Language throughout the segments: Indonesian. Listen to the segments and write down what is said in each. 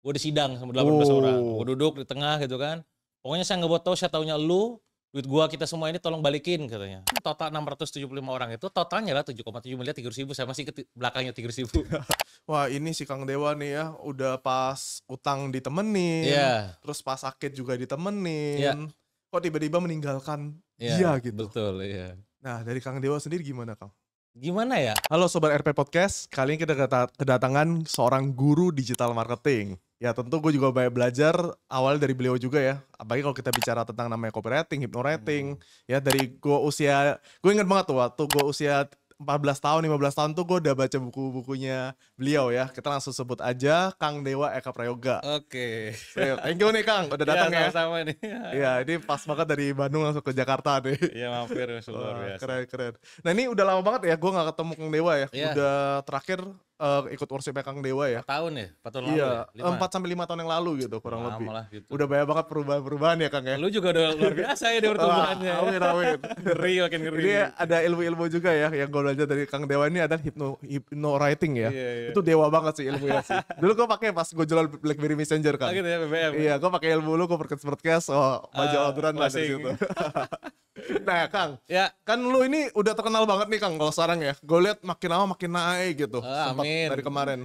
gue disidang sama 18 oh. orang gue duduk di tengah gitu kan pokoknya saya nggak buat tahu saya taunya lu duit gua kita semua ini tolong balikin katanya total 675 orang itu totalnya lah 7,7 miliar 300 ribu saya masih ke belakangnya 300 ribu wah ini si Kang Dewa nih ya udah pas utang ditemenin yeah. terus pas sakit juga ditemenin yeah. kok tiba-tiba meninggalkan yeah, dia gitu betul iya yeah. nah dari Kang Dewa sendiri gimana Kang? Gimana ya? Halo Sobat RP Podcast, kali ini kita kedatangan seorang guru digital marketing. Ya tentu gue juga banyak belajar awal dari beliau juga ya. Apalagi kalau kita bicara tentang namanya copywriting, hypnowriting. Hmm. Ya dari gue usia, gue inget banget tuh waktu gue usia 14 tahun, 15 tahun tuh gue udah baca buku-bukunya beliau ya. Kita langsung sebut aja Kang Dewa Eka Prayoga. Oke. Okay. So, thank you nih Kang, udah ya, datang ya. Sama-sama ya. nih. Iya, ini pas banget dari Bandung langsung ke Jakarta nih. Iya, mampir luar biasa. Keren, keren. Nah ini udah lama banget ya gue gak ketemu Kang Dewa ya. ya. Udah terakhir uh, ikut worship Kang Dewa ya. 4 tahun ya? empat tahun iya, ya? Eh, sampai lima tahun yang lalu gitu kurang nah, lebih. Gitu. Udah banyak banget perubahan-perubahan ya Kang ya. Lu juga udah luar biasa ya di ah, pertumbuhannya. amin amin. ngeri makin ngeri. Ini ada ilmu-ilmu juga ya yang gue belajar dari Kang Dewa ini adalah hypno, hypno writing ya. Iya, iya. Itu dewa banget sih ilmunya sih. Dulu gue pakai pas gue jual BlackBerry Messenger kan. Oh gitu ya BBM. Ya, iya, gue pakai ilmu lu gue podcast podcast oh baca uh, aturan lah di situ. nah Kang, ya. kan lu ini udah terkenal banget nih Kang kalau sekarang ya. Gue lihat makin lama makin naik gitu. oh, amin. dari kemarin.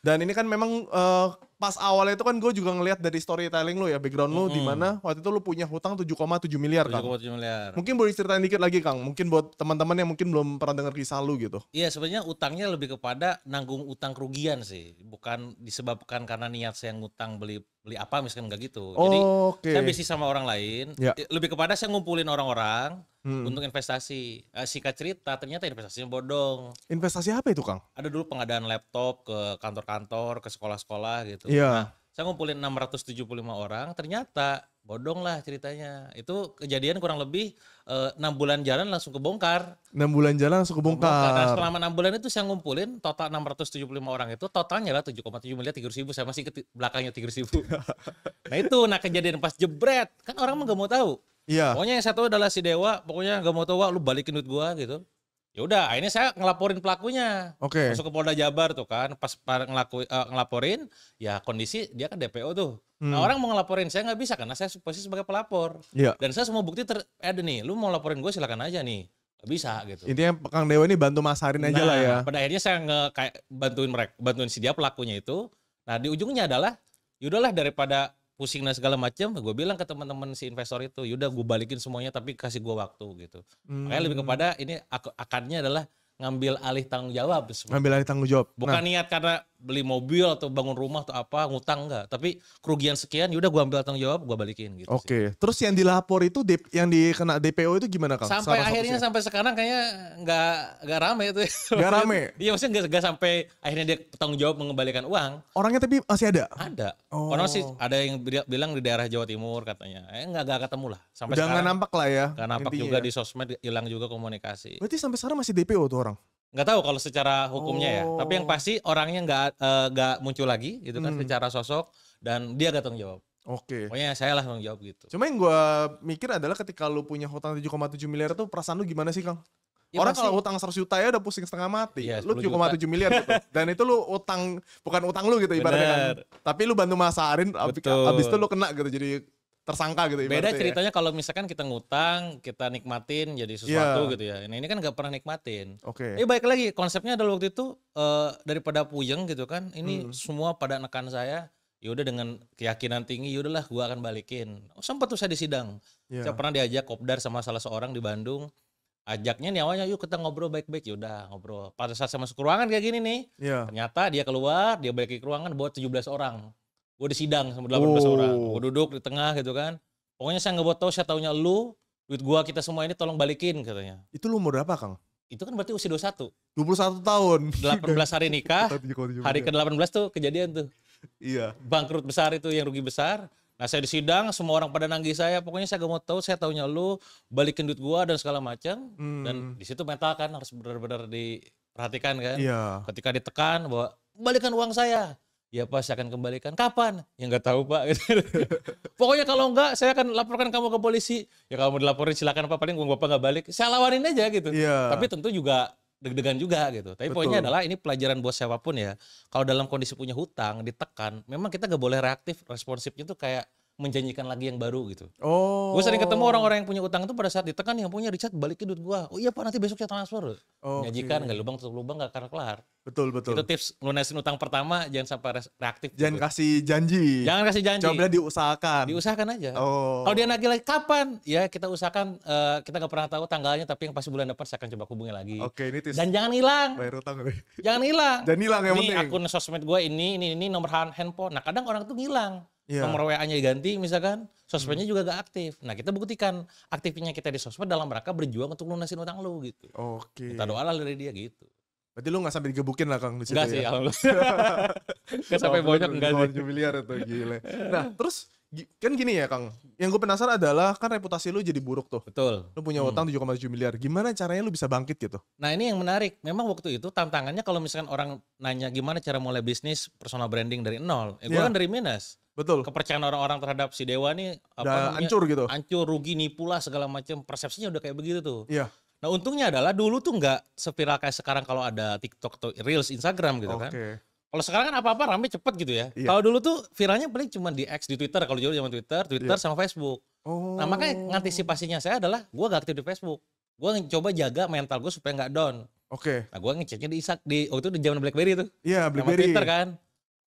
Dan ini kan memang uh, pas awalnya itu kan gue juga ngeliat dari storytelling lu ya, background lu mm -hmm. di mana waktu itu lu punya hutang 7,7 miliar kan. 7,7 miliar. Mungkin boleh ceritain dikit lagi Kang, mungkin buat teman-teman yang mungkin belum pernah dengar kisah lu gitu. Iya, sebenarnya utangnya lebih kepada nanggung utang kerugian sih, bukan disebabkan karena niat saya ngutang beli beli apa misalkan enggak gitu. Oh, Jadi okay. saya bisnis sama orang lain. Ya. Lebih kepada saya ngumpulin orang-orang hmm. untuk investasi. Eh, singkat cerita ternyata investasinya bodong. Investasi apa itu Kang? Ada dulu pengadaan laptop ke kantor-kantor, ke sekolah-sekolah gitu. Iya. Nah, saya ngumpulin 675 orang, ternyata bodong lah ceritanya. Itu kejadian kurang lebih eh, enam bulan jalan langsung kebongkar. Enam bulan jalan langsung kebongkar. kebongkar. Nah, selama enam bulan itu saya ngumpulin total 675 orang itu totalnya lah 7,7 miliar 300 ribu. Saya masih ke belakangnya 300 ribu. nah itu nah kejadian pas jebret kan orang mah gak mau tahu. Iya. Pokoknya yang satu adalah si Dewa, pokoknya gak mau tahu, lu balikin duit gua gitu ya udah akhirnya saya ngelaporin pelakunya oke okay. masuk ke Polda Jabar tuh kan pas ngelaku, uh, ngelaporin ya kondisi dia kan DPO tuh nah, hmm. nah orang mau ngelaporin saya nggak bisa karena saya posisi sebagai pelapor yeah. dan saya semua bukti ter ada eh, nih lu mau laporin gue silakan aja nih bisa gitu. Intinya Kang Dewa ini bantu masarin aja lah nah, ya. Pada akhirnya saya nge kayak bantuin mereka, bantuin si dia pelakunya itu. Nah di ujungnya adalah, yaudahlah daripada pusing dan segala macam gue bilang ke teman-teman si investor itu yaudah gue balikin semuanya tapi kasih gue waktu gitu hmm. makanya lebih hmm. kepada ini ak akarnya adalah ngambil alih tanggung jawab sebenernya. ngambil alih tanggung jawab bukan nah. niat karena beli mobil atau bangun rumah atau apa ngutang nggak tapi kerugian sekian yaudah gue ambil tanggung jawab gue balikin gitu oke okay. terus yang dilapor itu yang dikena DPO itu gimana kang sampai Sarang akhirnya sampai sekarang kayaknya nggak nggak rame itu nggak rame iya maksudnya nggak sampai akhirnya dia tanggung jawab mengembalikan uang orangnya tapi masih ada ada oh. orang sih ada yang bilang di daerah Jawa Timur katanya eh nggak nggak ketemu lah sampai udah sekarang nggak nampak lah ya nggak nampak juga ya. di sosmed hilang juga komunikasi berarti sampai sekarang masih DPO tuh orang nggak tahu kalau secara hukumnya oh. ya tapi yang oh. pasti orangnya nggak eh, nggak uh, muncul lagi gitu kan hmm. secara sosok dan dia gak tanggung jawab Oke. Okay. Pokoknya saya lah tanggung jawab gitu. Cuma yang gue mikir adalah ketika lu punya hutang 7,7 miliar tuh perasaan lu gimana sih Kang? Ya, Orang pasti. kalau utang 100 juta ya udah pusing setengah mati. Ya, lu 7,7 miliar gitu. Dan itu lu utang bukan utang lu gitu ibaratnya kan. Tapi lu bantu masarin abis, abis itu lu kena gitu jadi tersangka gitu. Beda ya. ceritanya ya. kalau misalkan kita ngutang, kita nikmatin jadi sesuatu yeah. gitu ya. ini ini kan nggak pernah nikmatin. Oke. Okay. Eh baik lagi konsepnya adalah waktu itu uh, daripada puyeng gitu kan. Ini hmm. semua pada nekan saya. Yaudah dengan keyakinan tinggi, yaudahlah gua akan balikin. Oh, sempat tuh saya di sidang. Yeah. Saya pernah diajak kopdar sama salah seorang di Bandung. Ajaknya nih awalnya yuk kita ngobrol baik-baik. Yaudah ngobrol. Pada saat saya masuk ke ruangan kayak gini nih. Yeah. Ternyata dia keluar, dia balik ke ruangan buat 17 orang gue di sidang sama 18 oh. orang gue duduk di tengah gitu kan pokoknya saya nggak buat tahu saya taunya lu duit gua kita semua ini tolong balikin katanya itu lu umur berapa kang itu kan berarti usia 21 21 tahun 18 hari nikah hari ke 18 tuh kejadian tuh iya bangkrut besar itu yang rugi besar Nah saya di sidang, semua orang pada nanggih saya. Pokoknya saya gak mau tahu, saya taunya lu balikin duit gua dan segala macam. Hmm. Dan di situ mental kan harus benar-benar diperhatikan kan. Iya. Ketika ditekan bahwa balikan uang saya ya pak saya akan kembalikan kapan ya nggak tahu pak pokoknya kalau nggak, saya akan laporkan kamu ke polisi ya kalau mau dilaporin silakan pak paling bapak nggak balik saya lawarin aja gitu yeah. tapi tentu juga deg-degan juga gitu tapi Betul. poinnya adalah ini pelajaran buat siapapun ya kalau dalam kondisi punya hutang ditekan memang kita nggak boleh reaktif responsifnya tuh kayak menjanjikan lagi yang baru gitu. Oh. Gue sering ketemu orang-orang yang punya utang itu pada saat ditekan yang punya Richard balikin duit gue. Oh iya pak nanti besok saya transfer. Oh, Menjanjikan nggak lubang tutup lubang nggak karena kelar. Betul betul. Itu tips lunasin utang pertama jangan sampai reaktif. Jangan gitu. kasih janji. Jangan kasih janji. Coba diusahakan. Diusahakan aja. Oh. Kalau dia nagih lagi kapan? Ya kita usahakan uh, kita nggak pernah tahu tanggalnya tapi yang pasti bulan depan saya akan coba hubungi lagi. Oke okay, ini tips. Dan jangan hilang. Bayar utang nih. Jangan hilang. jangan hilang yang ini penting. Ini akun sosmed gue ini ini ini nomor handphone. Nah kadang orang tuh ngilang yeah. nomor WA-nya diganti misalkan, sosmednya hmm. juga gak aktif. Nah kita buktikan aktifnya kita di sosmed dalam rangka berjuang untuk lunasin utang lu gitu. Oke. Okay. Kita doalah dari dia gitu. Berarti lu gak sampai digebukin lah Kang di situ Enggak ya? sih, alhamdulillah. gak sampai banyak enggak sih. miliar itu gile. Nah terus kan gini ya Kang, yang gue penasaran adalah kan reputasi lu jadi buruk tuh. Betul. Lu punya utang hmm. 7,7 miliar. Gimana caranya lu bisa bangkit gitu? Nah, ini yang menarik. Memang waktu itu tantangannya kalau misalkan orang nanya gimana cara mulai bisnis personal branding dari nol, ya gue yeah. kan dari minus. Betul. Kepercayaan orang-orang terhadap si Dewa ini apa hancur gitu. Hancur, rugi, nipu lah segala macam. Persepsinya udah kayak begitu tuh. Iya. Nah, untungnya adalah dulu tuh nggak sepiral kayak sekarang kalau ada TikTok atau Reels Instagram gitu okay. kan. Kalau sekarang kan apa-apa rame cepet gitu ya. Iya. Kalau dulu tuh viralnya paling cuma di X di Twitter. Kalau dulu zaman Twitter, Twitter iya. sama Facebook. Nah, oh. Nah makanya ngantisipasinya saya adalah gue gak aktif di Facebook. Gue coba jaga mental gue supaya nggak down. Oke. Okay. Nah gue ngeceknya di Isak di waktu itu di zaman BlackBerry tuh. Iya yeah, BlackBerry. Sama Twitter kan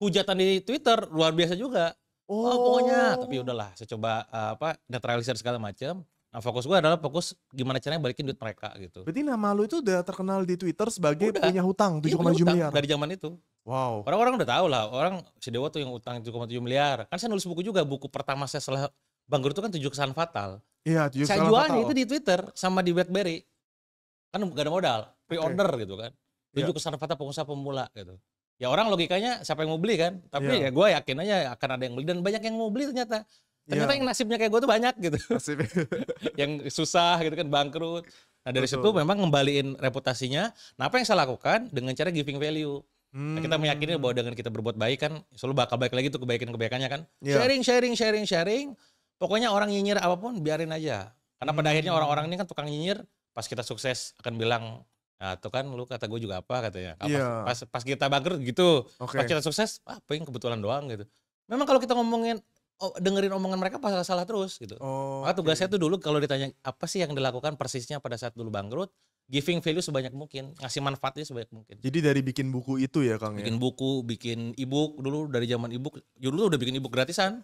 hujatan di Twitter luar biasa juga. Oh, oh pokoknya tapi udahlah saya coba uh, apa netralisir segala macam. Nah, fokus gue adalah fokus gimana caranya balikin duit mereka gitu. Berarti nama lu itu udah terkenal di Twitter sebagai udah. punya hutang 7,7 iya, tujuh miliar. Dari zaman itu. Wow. Orang orang udah tahu lah, orang si Dewa tuh yang utang tujuh miliar. Kan saya nulis buku juga, buku pertama saya setelah bangkrut itu kan tujuh kesan fatal. Iya, tujuh kesan fatal. Saya jualnya itu di Twitter sama di BlackBerry. Kan gak ada modal, pre-order okay. gitu kan. Iya. Tujuh yeah. kesan fatal pengusaha pemula gitu ya orang logikanya siapa yang mau beli kan tapi yeah. ya gue yakin aja akan ada yang beli dan banyak yang mau beli ternyata ternyata yeah. yang nasibnya kayak gue tuh banyak gitu yang susah gitu kan bangkrut nah dari Betul. situ memang ngembaliin reputasinya nah apa yang saya lakukan dengan cara giving value hmm. nah, kita hmm. meyakini bahwa dengan kita berbuat baik kan selalu bakal baik lagi tuh kebaikan kebaikannya kan yeah. sharing sharing sharing sharing pokoknya orang nyinyir apapun biarin aja karena hmm. pada akhirnya orang-orang ini kan tukang nyinyir pas kita sukses akan bilang Nah, tuh kan lu kata gue juga apa katanya. apa, yeah. Iya. pas, pas kita bangkrut gitu. Okay. Pas kita sukses, ah, paling kebetulan doang gitu. Memang kalau kita ngomongin oh, dengerin omongan mereka pas salah terus gitu. Oh, Maka tugasnya okay. tuh dulu kalau ditanya apa sih yang dilakukan persisnya pada saat dulu bangkrut, giving value sebanyak mungkin, ngasih manfaatnya sebanyak mungkin. Jadi dari bikin buku itu ya Kang ya? Bikin ya? buku, bikin e dulu dari zaman e-book, dulu udah bikin e gratisan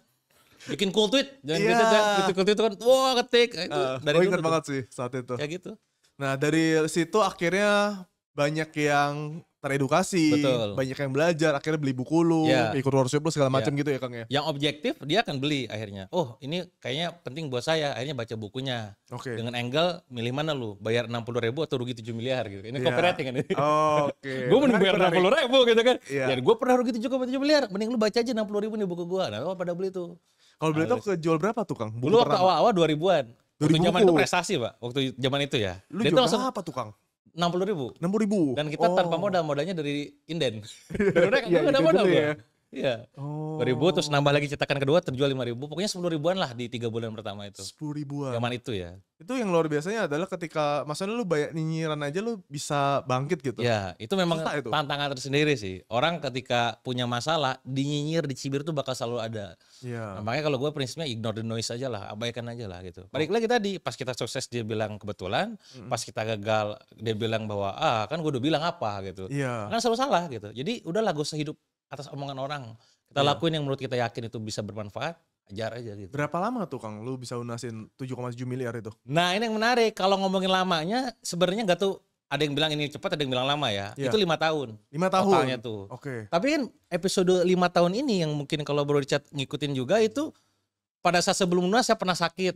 bikin cool tweet jangan yeah. gitu gitu ya, cool tweet itu kan wah ketik nah, itu uh, dari gue ingat banget sih saat itu Ya gitu Nah dari situ akhirnya banyak yang teredukasi, Betul. banyak yang belajar, akhirnya beli buku lu, yeah. ikut workshop lu segala iya. macam yeah. gitu ya Kang ya. Yang objektif dia akan beli akhirnya. Oh, ini kayaknya penting buat saya, akhirnya baca bukunya. Okay. Dengan angle milih mana lu, bayar 60 ribu atau rugi 7 miliar gitu. Ini yeah. copywriting kan ini. Oh, oke. Okay. gue mending bayar 60 puluh ribu gitu kan. Yeah. Dan gue pernah rugi tujuh miliar, mending lu baca aja 60 ribu nih buku gua. Nah, pada beli tuh. Kalau beli tuh kejual berapa tuh Kang? Buku Dulu waktu awal-awal 2000-an. Waktu zaman itu prestasi, Pak. Waktu zaman itu ya. Lu Dia jual langsung, apa tuh, Kang? enam puluh ribu. Enam ribu. Dan kita oh. tanpa modal, modalnya dari inden. Dari mereka ada modal, ya. Iya. Oh. 2000 terus nambah lagi cetakan kedua terjual 5000. Pokoknya 10 ribuan lah di tiga bulan pertama itu. 10 ribuan. Zaman itu ya. Itu yang luar biasanya adalah ketika maksudnya lu banyak nyinyiran aja lu bisa bangkit gitu. Iya, itu memang itu. tantangan tersendiri sih. Orang ketika punya masalah dinyinyir, dicibir tuh bakal selalu ada. Iya. Nah, makanya kalau gue prinsipnya ignore the noise aja lah, abaikan aja lah gitu. Oh. Balik lagi tadi pas kita sukses dia bilang kebetulan, mm -hmm. pas kita gagal dia bilang bahwa ah kan gue udah bilang apa gitu. Iya. Kan selalu salah gitu. Jadi udahlah gue sehidup atas omongan orang. Kita yeah. lakuin yang menurut kita yakin itu bisa bermanfaat, ajar aja gitu. Berapa lama tuh Kang lu bisa lunasin 7,7 miliar itu? Nah, ini yang menarik. Kalau ngomongin lamanya sebenarnya gak tuh ada yang bilang ini cepat, ada yang bilang lama ya. Yeah. Itu lima tahun. Lima tahun. Totalnya tuh. Oke. Okay. Tapi kan episode lima tahun ini yang mungkin kalau bro dicat ngikutin juga itu pada saat sebelum lunas saya pernah sakit.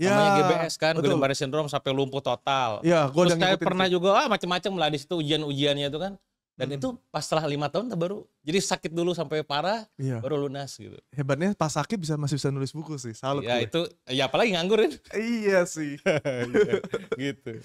Ya, namanya GBS kan, Guillain-Barré syndrome sampai lumpuh total. Iya, gua Terus saya pernah itu. juga ah macam-macam lah di situ ujian-ujiannya itu kan. Dan hmm. itu pas setelah lima tahun baru jadi sakit dulu sampai parah iya. baru lunas gitu. Hebatnya pas sakit bisa masih bisa nulis buku sih. Salut. Ya itu ya apalagi nganggurin. iya sih. Iya, gitu.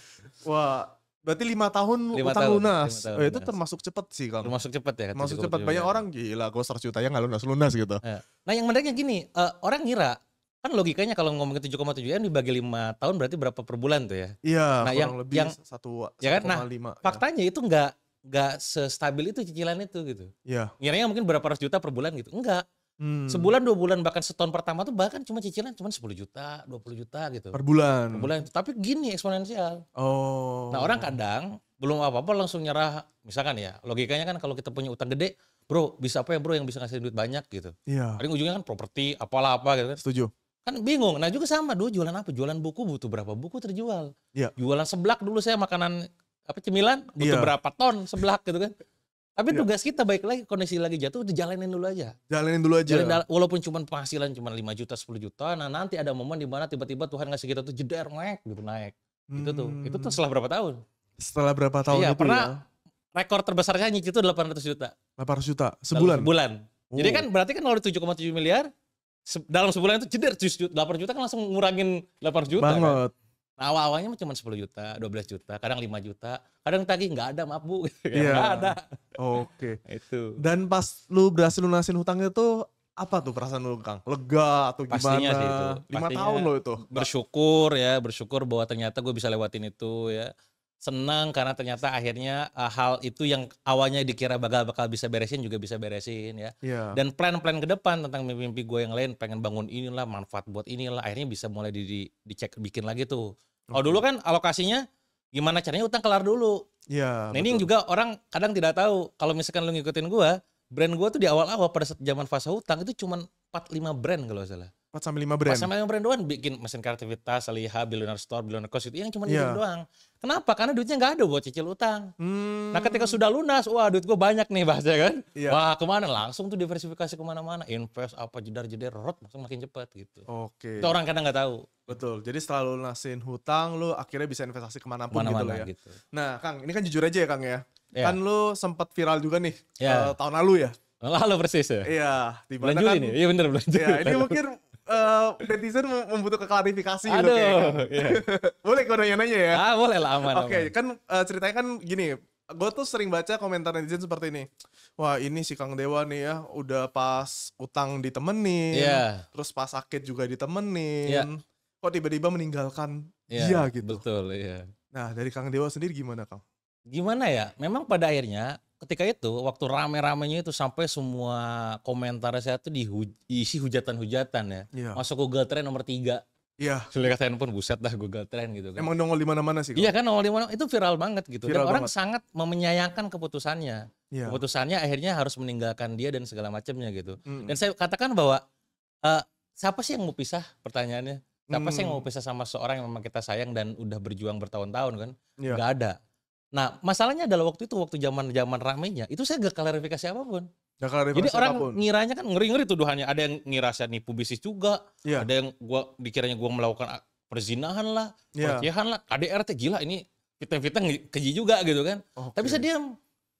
Wah, berarti lima tahun lima utang tahun, lunas. Lima tahun, oh, itu lunas. termasuk cepat sih kalau. Termasuk cepat ya. Termasuk cepat banyak juga. orang gila gue seratus ya nggak lunas-lunas gitu. Iya. Nah, yang menariknya gini, uh, orang ngira kan logikanya kalau ngomongin 7,7 M ya, dibagi lima tahun berarti berapa per bulan tuh ya? Iya, nah, kurang yang, lebih yang, satu ya kan? Nah, 5, ya. faktanya ya. itu enggak nggak sestabil itu cicilan itu gitu. Iya. Yeah. Ngiranya mungkin berapa ratus juta per bulan gitu. Enggak. Hmm. Sebulan, dua bulan, bahkan setahun pertama tuh bahkan cuma cicilan cuma 10 juta, 20 juta gitu. Per bulan. Per bulan. Tapi gini eksponensial. Oh. Nah orang kadang belum apa-apa langsung nyerah. Misalkan ya, logikanya kan kalau kita punya utang gede, bro bisa apa ya bro yang bisa ngasih duit banyak gitu. Iya. Yeah. Paling ujungnya kan properti, apalah apa gitu kan. Setuju. Kan bingung. Nah juga sama, dulu jualan apa? Jualan buku butuh berapa buku terjual. Iya. Yeah. Jualan seblak dulu saya makanan apa cemilan butuh yeah. berapa ton sebelah gitu kan. Tapi yeah. tugas kita baik lagi kondisi lagi jatuh udah jalanin dulu aja. Jalanin dulu aja. Jalan, walaupun cuma penghasilan cuma 5 juta 10 juta, nah nanti ada momen di mana tiba-tiba Tuhan ngasih kita tuh jeder naik gitu naik. Hmm. Itu tuh. Hmm. Itu tuh setelah berapa tahun? Setelah berapa tahun iya, itu pernah ya? rekor terbesarnya nyicil itu 800 juta. 800 juta sebulan. sebulan. Oh. Jadi kan berarti kan kalau tujuh miliar dalam sebulan itu jeder 8 juta kan langsung ngurangin 800 juta. Kan? Banget. Nah, awal-awalnya cuma 10 juta, 12 juta, kadang 5 juta, kadang tadi nggak ada, maaf Bu. nggak Yeah. Nggak ada. Oke. Okay. itu. Dan pas lu berhasil lunasin hutangnya tuh apa tuh perasaan lu Kang? Lega atau gimana? Pastinya sih itu. Lima tahun lo itu. Bersyukur ya, bersyukur bahwa ternyata gue bisa lewatin itu ya senang karena ternyata akhirnya uh, hal itu yang awalnya dikira bakal bakal bisa beresin juga bisa beresin ya. Yeah. Dan plan-plan ke depan tentang mimpi-mimpi gue yang lain pengen bangun inilah manfaat buat inilah akhirnya bisa mulai di, di dicek bikin lagi tuh. Kalau okay. dulu kan alokasinya gimana caranya utang kelar dulu. Iya. Yeah, nah, ini juga orang kadang tidak tahu kalau misalkan lu ngikutin gue, brand gue tuh di awal-awal pada zaman fase utang itu cuma empat lima brand kalau salah. 4 sampai 5 brand. 4 sampai 5 brand doang bikin mesin kreativitas, Aliha, billionaire store, billionaire cost itu yang cuma yeah. Iya. doang. Kenapa? Karena duitnya nggak ada buat cicil utang. Hmm. Nah ketika sudah lunas, wah duit gue banyak nih bahasa ya kan. Yeah. Wah kemana? Langsung tuh diversifikasi kemana-mana. Invest apa, jedar-jedar, rot langsung makin cepat gitu. Oke. Okay. Itu orang kadang nggak tahu. Betul, jadi setelah lunasin hutang, lu akhirnya bisa investasi kemana pun gitu loh ya. Gitu. Nah Kang, ini kan jujur aja ya Kang ya. Yeah. Kan lu sempat viral juga nih yeah. Iya. uh, tahun lalu ya. Lalu persis ya. Iya, di mana kan, Iya bener bener. Ya, ini mungkin uh, netizen membutuh keklarifikasi gitu, Aduh, gitu kayaknya. Yeah. boleh gue nanya-nanya ya? Ah, boleh lah aman. Oke, okay, kan uh, ceritanya kan gini, gue tuh sering baca komentar netizen seperti ini. Wah, ini si Kang Dewa nih ya, udah pas utang ditemenin, yeah. terus pas sakit juga ditemenin. Yeah. Kok tiba-tiba meninggalkan yeah, iya, gitu. Betul, ya. Yeah. Nah, dari Kang Dewa sendiri gimana, Kang? Gimana ya? Memang pada akhirnya ketika itu waktu rame-ramenya itu sampai semua komentar saya tuh diisi hujatan-hujatan ya. Yeah. Masuk Google Trend nomor tiga. Iya. Yeah. Sulit pun buset dah Google Trend gitu kan. Emang nongol di mana-mana sih. Iya kan nongol di mana itu viral banget gitu. Viral dan orang banget. sangat memenyayangkan keputusannya. Yeah. Keputusannya akhirnya harus meninggalkan dia dan segala macamnya gitu. Mm. Dan saya katakan bahwa uh, siapa sih yang mau pisah pertanyaannya? Siapa hmm. sih yang hmm. mau pisah sama seorang yang memang kita sayang dan udah berjuang bertahun-tahun kan? Yeah. Gak ada. Nah, masalahnya adalah waktu itu waktu zaman zaman ramenya itu saya gak klarifikasi apapun. Gak klarifikasi Jadi orang apapun. ngiranya kan ngeri-ngeri tuduhannya. Ada yang ngira saya nipu bisnis juga, yeah. ada yang gua dikiranya gua melakukan perzinahan lah, yeah. pelecehan lah, RT gila ini fitnah-fitnah keji juga gitu kan. Okay. Tapi saya diam.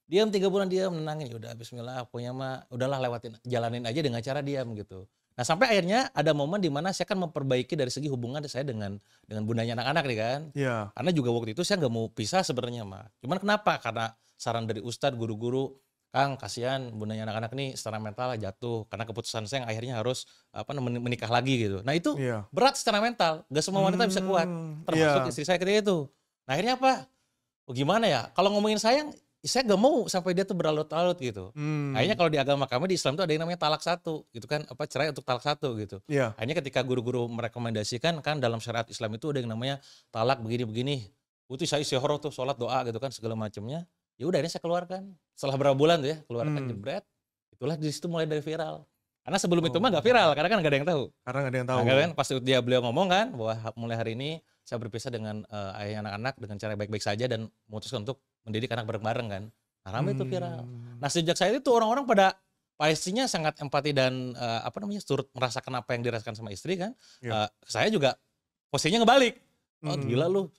Diam tiga bulan diam, ya Udah bismillah, punya mah udahlah lewatin, jalanin aja dengan cara diam gitu. Nah sampai akhirnya ada momen di mana saya kan memperbaiki dari segi hubungan saya dengan dengan bundanya anak-anak nih kan. Iya. Karena juga waktu itu saya nggak mau pisah sebenarnya mah. Cuman kenapa? Karena saran dari ustadz, guru-guru, Kang kasihan bundanya anak-anak nih secara mental jatuh karena keputusan saya yang akhirnya harus apa menikah lagi gitu. Nah itu yeah. berat secara mental, gak semua wanita hmm, bisa kuat, hmm, termasuk yeah. istri saya ketika itu. Nah akhirnya apa? Oh, gimana ya? Kalau ngomongin sayang, saya gak mau sampai dia tuh berlarut-larut gitu. Hmm. Akhirnya kalau di agama kami di Islam tuh ada yang namanya talak satu, gitu kan apa cerai untuk talak satu gitu. Yeah. Akhirnya ketika guru-guru merekomendasikan kan dalam syariat Islam itu ada yang namanya talak begini-begini. Putih saya sehoro tuh sholat doa gitu kan segala macamnya. Ya udah ini saya keluarkan. Setelah berapa bulan tuh ya keluarkan hmm. jebret. Itulah di situ mulai dari viral. Karena sebelum oh. itu mah gak viral karena kan gak ada yang tahu. Karena gak ada yang tahu. Nah, kan pas dia beliau ngomong kan bahwa mulai hari ini saya berpisah dengan uh, ayah anak-anak dengan cara baik-baik saja dan memutuskan untuk mendidik anak bareng-bareng kan. Nah, hmm. itu viral. Nah, sejak saya itu orang-orang pada pastinya sangat empati dan uh, apa namanya turut merasakan apa yang dirasakan sama istri kan. Yeah. Iya. Uh, saya juga posisinya ngebalik. Oh, hmm. gila lu.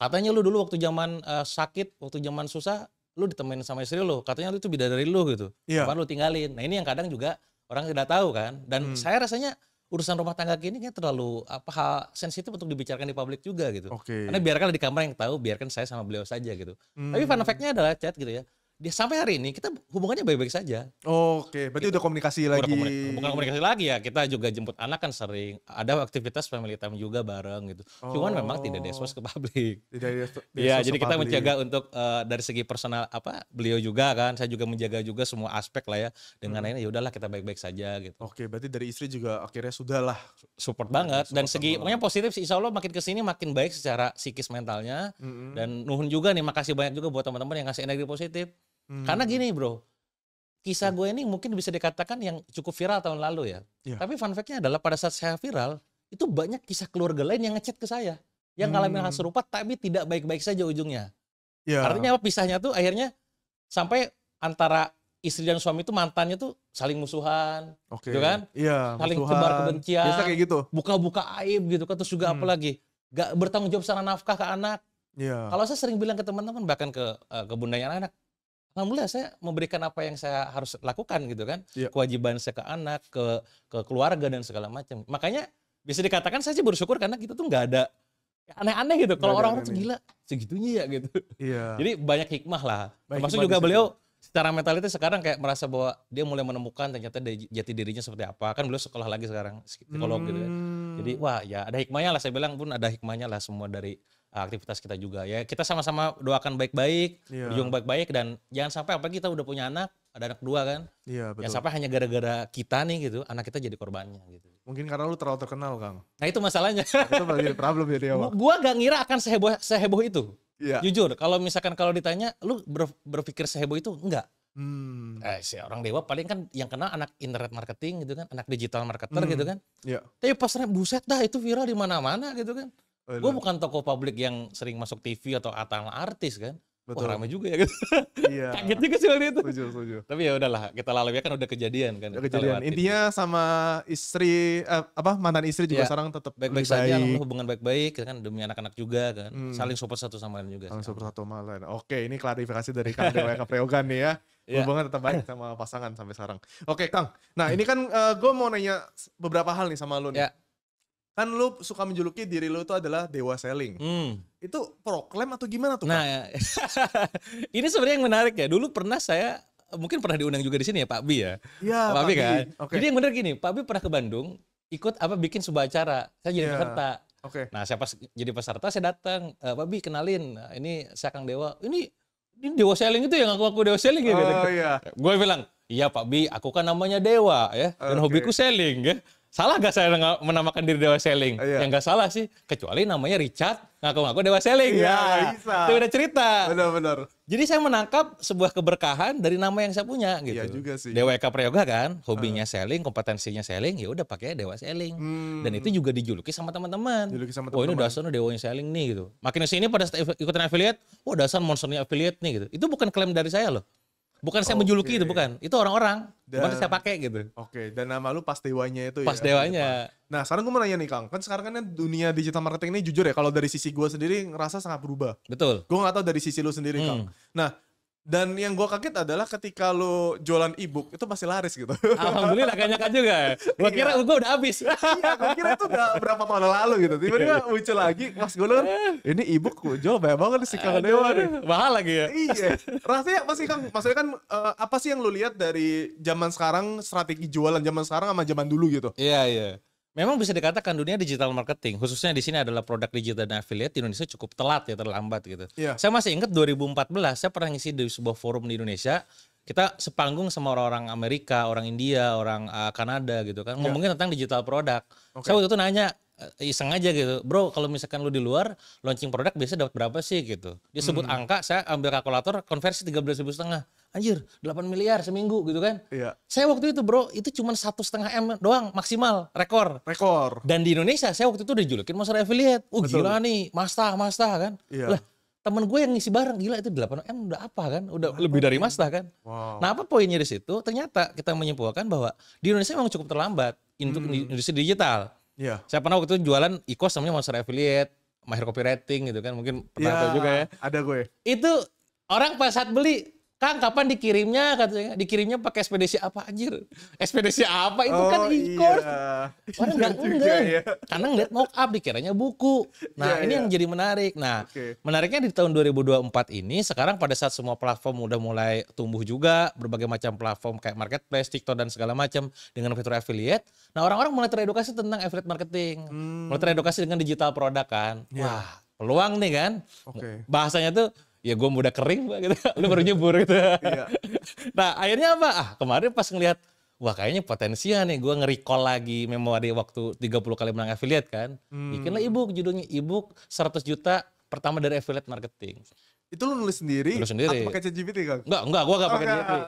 Katanya lu dulu waktu zaman uh, sakit, waktu zaman susah, lu ditemenin sama istri lu. Katanya lu itu bidadari lu gitu. Yeah. Iya. Kapan lu tinggalin. Nah, ini yang kadang juga orang tidak tahu kan. Dan hmm. saya rasanya urusan rumah tangga gini kan terlalu apa hal sensitif untuk dibicarakan di publik juga gitu. Okay. Karena biarkan di kamar yang tahu, biarkan saya sama beliau saja gitu. Hmm. Tapi fun hmm. fact-nya adalah chat gitu ya dia sampai hari ini kita hubungannya baik-baik saja. Oke, okay. berarti gitu. udah komunikasi udah lagi. Komunikasi, bukan komunikasi lagi ya, kita juga jemput anak kan sering. Ada aktivitas family time juga bareng gitu. Oh. Cuman memang tidak desos ke oh. publik. Tidak diekspos. Iya, jadi kita public. menjaga untuk uh, dari segi personal apa beliau juga kan, saya juga menjaga juga semua aspek lah ya. Dengan hmm. lainnya ya udahlah kita baik-baik saja gitu. Oke, okay, berarti dari istri juga akhirnya sudahlah support banget support dan segi pokoknya positif sih Insya Allah makin kesini makin baik secara psikis mentalnya mm -hmm. dan nuhun juga nih makasih banyak juga buat teman-teman yang ngasih energi positif Hmm. Karena gini bro, kisah hmm. gue ini mungkin bisa dikatakan yang cukup viral tahun lalu ya. ya. Tapi fun fact-nya adalah pada saat saya viral, itu banyak kisah keluarga lain yang ngechat ke saya. Yang ngalamin hal hmm. serupa tapi tidak baik-baik saja ujungnya. Ya. Artinya apa pisahnya tuh akhirnya sampai antara istri dan suami itu mantannya tuh saling musuhan, Oke. gitu kan? Iya, saling musuhan. tebar kebencian. bisa kayak gitu. Buka-buka aib gitu kan terus juga hmm. apa Gak bertanggung jawab secara nafkah ke anak. Iya. Kalau saya sering bilang ke teman-teman bahkan ke uh, ke bundanya anak, alhamdulillah saya memberikan apa yang saya harus lakukan gitu kan Ya. kewajiban saya ke anak ke ke keluarga dan segala macam makanya bisa dikatakan saya sih bersyukur karena kita tuh nggak ada aneh-aneh gitu kalau orang-orang tuh gila segitunya ya gitu Ya. jadi banyak hikmah lah Baik termasuk hikmah juga beliau secara mentalitas sekarang kayak merasa bahwa dia mulai menemukan ternyata jati dirinya seperti apa kan beliau sekolah lagi sekarang psikolog gitu kan. hmm. gitu ya. jadi wah ya ada hikmahnya lah saya bilang pun ada hikmahnya lah semua dari Eh, aktivitas kita juga ya kita sama-sama doakan baik-baik yeah. berjuang baik-baik dan jangan sampai apa kita udah punya anak ada anak dua kan iya yeah, betul jangan sampai hanya gara-gara kita nih gitu anak kita jadi korbannya gitu mungkin karena lu terlalu terkenal kang nah itu masalahnya nah, itu jadi problem jadi ya, gua gak ngira akan seheboh seheboh itu yeah. jujur kalau misalkan kalau ditanya lu berpikir seheboh itu enggak hmm. eh, si orang dewa paling kan yang kenal anak internet marketing gitu kan anak digital marketer hmm. gitu kan yeah. tapi pasnya buset dah itu viral di mana-mana gitu kan Oh, gue iya. bukan tokoh publik yang sering masuk TV atau atau artis kan. Betul. Wah, rame juga ya kan. Iya. Kaget juga sih waktu itu. Setuju, setuju. Tapi ya udahlah, kita lalui kan udah kejadian kan. Udah kejadian. Lewatin. Intinya sama istri eh, apa mantan istri juga ya. sekarang tetap baik-baik saja, baik. hubungan baik-baik kan demi anak-anak juga kan. Hmm. Saling support satu sama lain juga. Saling support satu sama lain. Oke, ini klarifikasi dari Kang Dewa Kapreogan nih ya. Iya. Hubungan tetap baik sama pasangan sampai sekarang. Oke, Kang. Nah, ini kan uh, eh, gue mau nanya beberapa hal nih sama lu nih. Ya kan lu suka menjuluki diri lu itu adalah dewa selling. Hmm. Itu proklam atau gimana tuh? Nah, Pak? ini sebenarnya yang menarik ya. Dulu pernah saya mungkin pernah diundang juga di sini ya Pak Bi ya. Iya, Pak, Pak Bi kan. Okay. Jadi yang benar gini, Pak Bi pernah ke Bandung ikut apa bikin sebuah acara. Saya jadi yeah. peserta. Oke. Okay. Nah, saya pas jadi peserta saya datang, e, Pak Bi kenalin, nah, ini saya Kang Dewa. Ini ini dewa selling itu yang aku aku dewa selling ya. Oh, gitu kan. iya. Gue bilang, iya Pak Bi, aku kan namanya dewa ya, dan okay. hobiku selling ya. Salah gak saya menamakan diri Dewa Selling? Iya. Yang gak salah sih, kecuali namanya Richard ngaku-ngaku Dewa Selling. Iya, ya. Itu udah cerita. Benar-benar. Jadi saya menangkap sebuah keberkahan dari nama yang saya punya iya gitu. Iya juga sih. Dewa Eka Prayoga kan, hobinya uh. Ah. selling, kompetensinya selling, ya udah pakai Dewa Selling. Hmm. Dan itu juga dijuluki sama teman-teman. Dijuluki sama teman-teman. Oh ini dasarnya Dewanya selling nih gitu. Makin kesini pada ikutan affiliate, oh dasar monsternya affiliate nih gitu. Itu bukan klaim dari saya loh. Bukan saya okay. menjuluki itu bukan. Itu orang-orang. bukan saya pakai gitu. Oke, okay. dan nama lu pas dewanya itu pas ya. Pas dewanya. Nah, sekarang gue mau nanya nih Kang. Kan sekarang kan dunia digital marketing ini jujur ya kalau dari sisi gue sendiri ngerasa sangat berubah. Betul. Gue nggak tahu dari sisi lu sendiri hmm. Kang. Nah, dan yang gue kaget adalah ketika lo jualan e-book itu masih laris gitu. Alhamdulillah banyak juga ya. Gue kira iya. gue udah habis. iya, gue kira itu udah berapa tahun lalu gitu. Tiba-tiba iya. muncul lagi, mas gue denger, ini e-book gue jual banyak banget di Kang Dewa nih. Mahal lagi ya. iya. Rasanya pasti Kang, maksudnya kan eh, apa sih yang lo lihat dari zaman sekarang strategi jualan zaman sekarang sama zaman dulu gitu? Iya, iya Memang bisa dikatakan dunia digital marketing, khususnya di sini adalah produk digital dan affiliate di Indonesia cukup telat ya, terlambat gitu. Yeah. Saya masih ingat 2014, saya pernah ngisi di sebuah forum di Indonesia, kita sepanggung sama orang-orang Amerika, orang India, orang uh, Kanada gitu kan, yeah. ngomongin tentang digital produk. Okay. Saya waktu itu nanya, eh, iseng aja gitu. Bro, kalau misalkan lu di luar launching produk biasanya dapat berapa sih gitu. Dia sebut hmm. angka, saya ambil kalkulator konversi 13.500 anjir 8 miliar seminggu gitu kan. Iya. Saya waktu itu bro itu cuma satu setengah m doang maksimal rekor. Rekor. Dan di Indonesia saya waktu itu udah julukin monster affiliate. Uh Betul. gila nih masta masta kan. Iya. Lah teman gue yang ngisi barang gila itu 8 m udah apa kan udah lebih dari masta kan. Wow. Nah apa poinnya di situ ternyata kita menyimpulkan bahwa di Indonesia memang cukup terlambat untuk hmm. industri digital. Iya. Saya pernah waktu itu jualan e commerce namanya monster affiliate mahir copywriting gitu kan mungkin pernah ya, juga ya. Ada gue. Itu orang pas saat beli Kang kapan dikirimnya katanya dikirimnya pakai ekspedisi apa anjir ekspedisi apa itu kan oh, kan e-course iya. orang iya nggak ya. karena ngeliat mock up dikiranya buku nah yeah, ini yeah. yang jadi menarik nah okay. menariknya di tahun 2024 ini sekarang pada saat semua platform udah mulai tumbuh juga berbagai macam platform kayak marketplace TikTok dan segala macam dengan fitur affiliate nah orang-orang mulai teredukasi tentang affiliate marketing hmm. mulai teredukasi dengan digital produk kan yeah. wah peluang nih kan okay. bahasanya tuh ya gue udah kering pak gitu lu baru nyebur gitu iya. nah akhirnya apa ah kemarin pas ngelihat wah kayaknya potensial nih gue ngerikol lagi memori waktu 30 kali menang affiliate kan hmm. bikinlah ebook judulnya ebook 100 juta pertama dari affiliate marketing itu lu nulis sendiri? Nulis sendiri. Pakai ChatGPT kan? Enggak, enggak, gua enggak oh, pakai ChatGPT.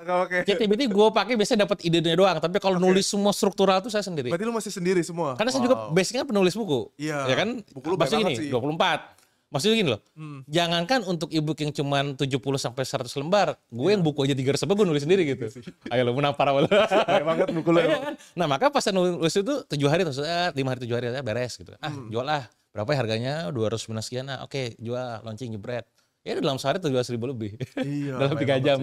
ChatGPT gua pakai biasanya dapat idenya doang, tapi kalau okay. nulis semua struktural tuh saya sendiri. Berarti lu masih sendiri semua? Karena wow. saya juga basicnya penulis buku. Iya. Ya kan? Buku lu banyak ini, sih. 24. Maksudnya gini loh, hmm. jangankan untuk e yang cuma 70 sampai 100 lembar, gue yeah. yang iya. buku aja 300 lembar gue nulis sendiri gitu. Iya Ayo lo menampar awal. banget buku lo. Iya kan? Nah, maka pas nulis itu 7 hari terus eh, 5 hari 7 hari ya, beres gitu. Ah, hmm. jual lah. Berapa ya harganya? 200 sekian. Nah, oke, jual launching jebret. Ya dalam sehari 17 ribu lebih. Iya, dalam 3 jam.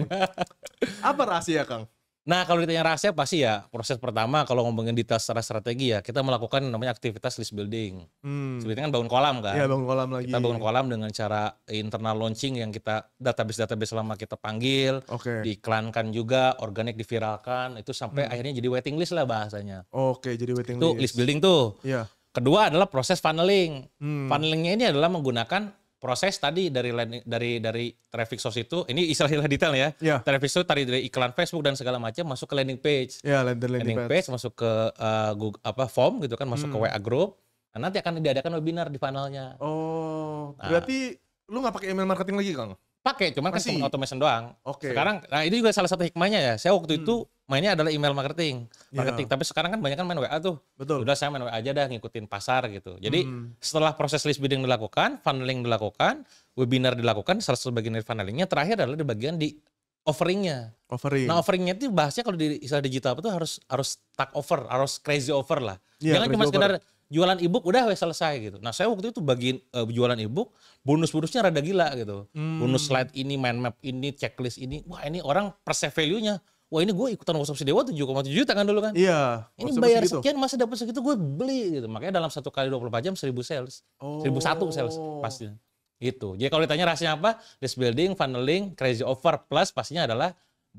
Apa rahasia, Kang? Nah kalau ditanya rahasia pasti ya proses pertama kalau ngomongin detail secara strategi ya kita melakukan namanya aktivitas list building. Hmm. Sebetulnya kan bangun kolam kan. Iya bangun kolam lagi. Kita bangun kolam dengan cara internal launching yang kita database-database lama kita panggil, okay. diiklankan juga, organik diviralkan, itu sampai hmm. akhirnya jadi waiting list lah bahasanya. Oke okay, jadi waiting itu list. Itu list building tuh. Iya. Kedua adalah proses funneling. Hmm. Funnelingnya ini adalah menggunakan proses tadi dari dari dari traffic source itu ini istilah-istilah detail ya. Yeah. Traffic source tadi dari iklan Facebook dan segala macam masuk ke landing page. Yeah, landing, landing page. page masuk ke uh, Google, apa form gitu kan masuk hmm. ke WA group. Nah, nanti akan diadakan webinar di finalnya Oh, nah. berarti lu nggak pakai email marketing lagi, Kang? Pakai, cuman kan Masih? kan cuma automation doang. Oke. Okay. Sekarang nah ini juga salah satu hikmahnya ya. Saya waktu hmm. itu mainnya adalah email marketing, iya. marketing. Yeah. Tapi sekarang kan banyak kan main WA tuh. Betul. Udah saya main WA aja dah ngikutin pasar gitu. Jadi hmm. setelah proses list bidding dilakukan, funneling dilakukan, webinar dilakukan, salah satu bagian dari funnelingnya terakhir adalah di bagian di offeringnya. Offering. Nah offeringnya itu bahasnya kalau di istilah digital itu harus harus tag over, harus crazy over lah. Yeah, Jangan cuma sekedar jualan jualan ebook udah selesai gitu. Nah saya waktu itu bagian uh, eh, jualan ebook, bonus-bonusnya rada gila gitu. Mm. Bonus slide ini, mind map ini, checklist ini, wah ini orang perse value-nya wah ini gue ikutan WhatsApp si Dewa 7,7 juta kan dulu kan? Iya. Ini bayar segitu. sekian masa dapat segitu gue beli gitu. Makanya dalam satu kali 24 jam 1000 sales. Oh. 1001 sales pasti. Gitu. Jadi kalau ditanya rasanya apa? List building, funneling, crazy offer plus pastinya adalah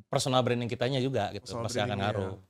personal branding kitanya juga gitu. Personal Pasti akan ngaruh. Ya.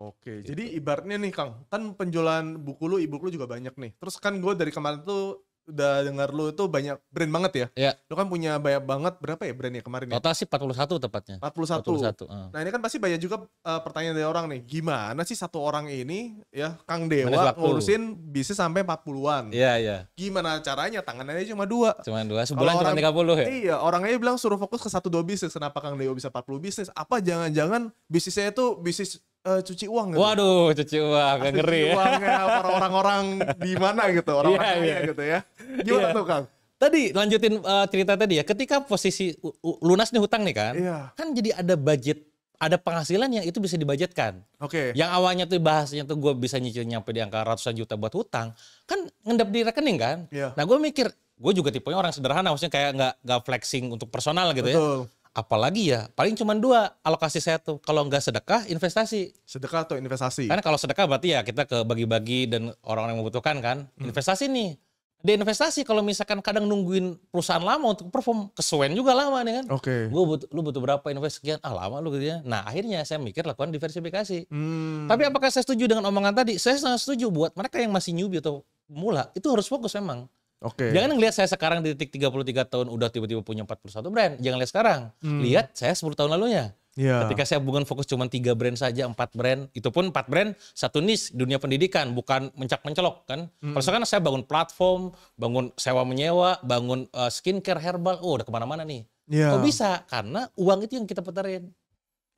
Oke, gitu. jadi ibaratnya nih Kang, kan penjualan buku lu, ibu lu juga banyak nih. Terus kan gue dari kemarin tuh udah dengar lu itu banyak brand banget ya. Iya. Lu kan punya banyak banget berapa ya brandnya kemarin ya? Total sih 41 tepatnya. 41. 41. Uh. Nah, ini kan pasti banyak juga uh, pertanyaan dari orang nih. Gimana sih satu orang ini ya Kang Dewa ngurusin bisnis sampai 40-an? Iya, iya. Gimana caranya? Tangannya cuma dua. Cuma dua, sebulan cuma 30 ya? Iya, orangnya bilang suruh fokus ke satu dua bisnis. Kenapa Kang Dewa bisa 40 bisnis? Apa jangan-jangan bisnisnya itu bisnis uh, cuci uang gitu. Waduh, cuci uang, Asli ngeri cuci uangnya ya. ya para orang-orang di mana gitu, orang-orang yeah, yeah. Iya. gitu ya. Gimana yeah. tuh Kang? Tadi lanjutin uh, cerita tadi ya, ketika posisi lunas nih hutang nih kan, yeah. kan jadi ada budget ada penghasilan yang itu bisa dibajetkan. Oke. Okay. Yang awalnya tuh bahasnya tuh gue bisa nyicil nyampe di angka ratusan juta buat hutang, kan ngendap di rekening kan. Yeah. Nah gue mikir, gue juga tipenya orang sederhana, maksudnya kayak nggak nggak flexing untuk personal gitu ya. Betul. ya apalagi ya paling cuma dua alokasi saya tuh kalau nggak sedekah investasi sedekah atau investasi karena kalau sedekah berarti ya kita ke bagi-bagi dan orang orang yang membutuhkan kan hmm. investasi nih di investasi kalau misalkan kadang nungguin perusahaan lama untuk perform kesuwen juga lama nih kan oke okay. gue butuh lu butuh berapa invest sekian ah lama lu gitu ya nah akhirnya saya mikir lakukan diversifikasi hmm. tapi apakah saya setuju dengan omongan tadi saya sangat setuju buat mereka yang masih newbie atau mula itu harus fokus memang Oke. Okay. Jangan ngelihat saya sekarang di titik 33 tahun udah tiba-tiba punya 41 brand. Jangan lihat sekarang. Hmm. Lihat saya 10 tahun lalunya. Yeah. Ketika saya bukan fokus cuma tiga brand saja, empat brand, itu pun empat brand, satu niche dunia pendidikan, bukan mencak mencelok kan. Hmm. Kalau saya bangun platform, bangun sewa menyewa, bangun uh, skincare herbal, oh udah kemana-mana nih. Yeah. Kok bisa? Karena uang itu yang kita putarin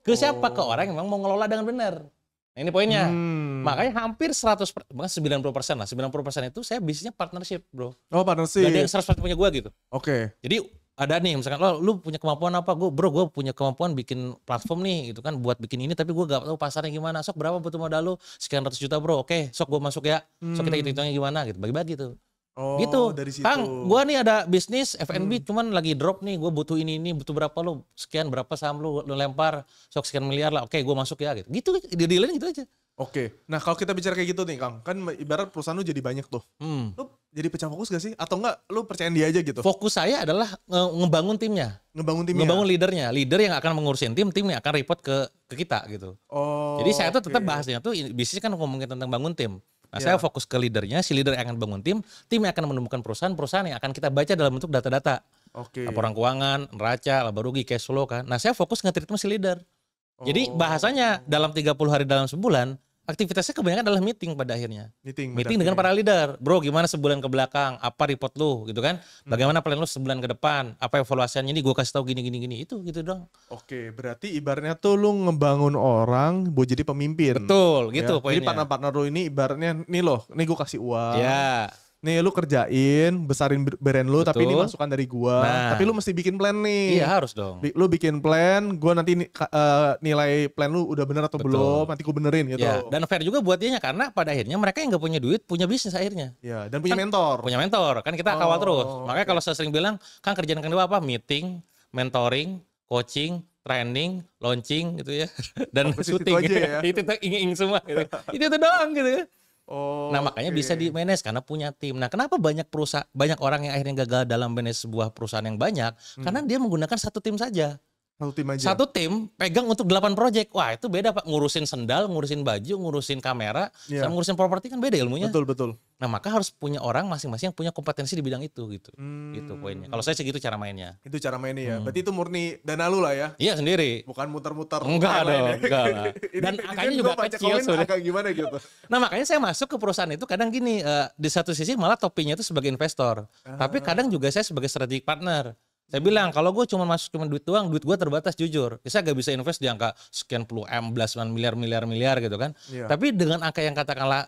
Ke oh. siapa? Ke orang yang memang mau ngelola dengan benar. Nah, ini poinnya. Hmm. Makanya hampir 100 bahkan 90 persen lah. 90 persen itu saya bisnisnya partnership, bro. Oh, partnership. Gak ada yang 100 punya gua gitu. Oke. Okay. Jadi ada nih misalkan lo lu punya kemampuan apa gue bro gua punya kemampuan bikin platform nih gitu kan buat bikin ini tapi gua gak tahu pasarnya gimana sok berapa butuh modal lu sekian ratus juta bro oke okay, sok gua masuk ya sok kita hmm. hitung hitungnya gimana gitu bagi-bagi tuh Oh, gitu. Dari situ. Kang, gua nih ada bisnis F&B hmm. cuman lagi drop nih, gua butuh ini ini, butuh berapa lu? Sekian berapa saham lu, lu lempar sok sekian miliar lah. Oke, gua masuk ya gitu. Gitu di deal gitu aja. Oke. Nah, kalau kita bicara kayak gitu nih, Kang, kan ibarat perusahaan lu jadi banyak tuh. Hmm. Lu jadi pecah fokus gak sih? Atau enggak lu percayain dia aja gitu? Fokus saya adalah nge ngebangun timnya. Ngebangun timnya? Ngebangun leadernya. Leader yang akan mengurusin tim, tim yang akan report ke, ke kita gitu. Oh, Jadi saya tuh okay. tetap bahasnya tuh bisnis kan ngomongin tentang bangun tim. Nah, yeah. saya fokus ke leadernya, si leader yang akan bangun tim, tim yang akan menemukan perusahaan-perusahaan yang akan kita baca dalam bentuk data-data. Oke. Okay. Laporan keuangan, neraca, laba rugi, cash flow kan. Nah, saya fokus nge-treatment si leader. Oh. Jadi bahasanya dalam 30 hari dalam sebulan, aktivitasnya kebanyakan adalah meeting pada akhirnya. Meeting. Meeting dengan para leader. Bro, gimana sebulan ke belakang? Apa report lu gitu kan? Hmm. Bagaimana plan lu sebulan ke depan? Apa evaluasinya ini gue kasih tahu gini gini gini itu gitu dong. Oke, berarti ibaratnya tuh lu ngebangun orang buat jadi pemimpin. Betul, gitu ya? poinnya. Jadi partner-partner lu ini ibaratnya nih loh, nih gue kasih uang. Ya nih lu kerjain besarin brand lu Betul. tapi ini masukan dari gua nah. tapi lu mesti bikin plan nih iya harus dong lu bikin plan gua nanti uh, nilai plan lu udah bener atau Betul. belum nanti gua benerin gitu ya. dan fair juga buat dia karena pada akhirnya mereka yang gak punya duit punya bisnis akhirnya ya dan punya kan, mentor punya mentor kan kita oh, kawal terus makanya okay. kalau saya sering bilang kan kerjaan kedua apa meeting mentoring coaching training, launching gitu ya, dan oh, syuting. Itu aja ya. itu ingin, ingin semua gitu. itu itu doang gitu. Kan. Oh, nah makanya okay. bisa di manage karena punya tim. Nah kenapa banyak perusahaan banyak orang yang akhirnya gagal dalam manage sebuah perusahaan yang banyak hmm. karena dia menggunakan satu tim saja. Satu tim aja. Satu tim pegang untuk delapan project. Wah, itu beda Pak. Ngurusin sendal, ngurusin baju, ngurusin kamera, yeah. sama ngurusin properti kan beda ilmunya. Betul, betul. Nah, maka harus punya orang masing-masing yang punya kompetensi di bidang itu gitu. Hmm. Itu poinnya. Kalau saya segitu cara mainnya. Itu cara mainnya ya. Hmm. Berarti itu murni dana lu lah ya. Iya, sendiri. Bukan muter-muter. Enggak ada. Ya. enggak lah. Dan akhirnya angkanya kan juga kecil sudah. gimana gitu. Nah, makanya saya masuk ke perusahaan itu kadang gini, uh, di satu sisi malah topinya itu sebagai investor. Ah. Tapi kadang juga saya sebagai strategic partner. Saya bilang kalau gue cuma masuk cuma duit doang, duit gue terbatas jujur. Saya gak bisa invest di angka sekian puluh m, belasan miliar, miliar, miliar gitu kan. Yeah. Tapi dengan angka yang katakanlah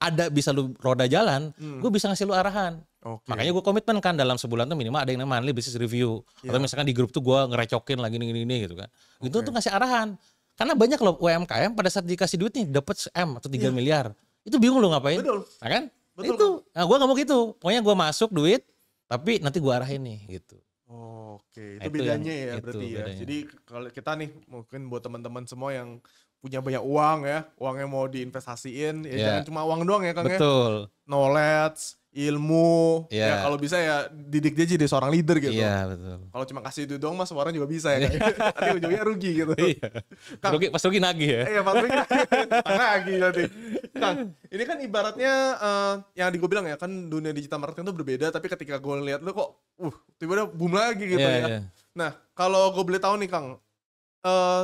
ada bisa lu roda jalan, hmm. gue bisa ngasih lu arahan. Okay. Makanya gue komitmen kan dalam sebulan tuh minimal ada yang namanya monthly business review yeah. atau misalkan di grup tuh gue ngerecokin lagi ini ini gitu kan. Okay. Itu tuh ngasih arahan. Karena banyak loh UMKM pada saat dikasih duit nih dapat m atau 3 yeah. miliar. Itu bingung lo ngapain. Betul. Nah kan? Betul. Itu. Nah, gue ngomong mau gitu. Pokoknya gue masuk duit tapi nanti gue arahin nih gitu. Oh, oke, itu, itu bedanya yang, ya itu berarti ya. bedanya. ya. Jadi kalau kita nih mungkin buat teman-teman semua yang punya banyak uang ya, uangnya mau diinvestasiin, ya yeah. jangan cuma uang doang ya Kang ya. Betul. ya. Knowledge, ilmu, yeah. ya kalau bisa ya didik dia jadi seorang leader gitu. Iya, yeah, Kalau cuma kasih itu doang mas orang juga bisa ya. ya. Iya. Tapi ujungnya rugi gitu. Iya. Kang, rugi, pas rugi nagih ya. Iya, pas rugi nagih nanti. Kang, ini kan ibaratnya uh, yang di gue bilang ya kan dunia digital marketing itu berbeda tapi ketika gue lihat lu kok uh tiba-tiba boom lagi gitu yeah, ya. Yeah. Nah, kalau gue boleh tahu nih Kang, uh,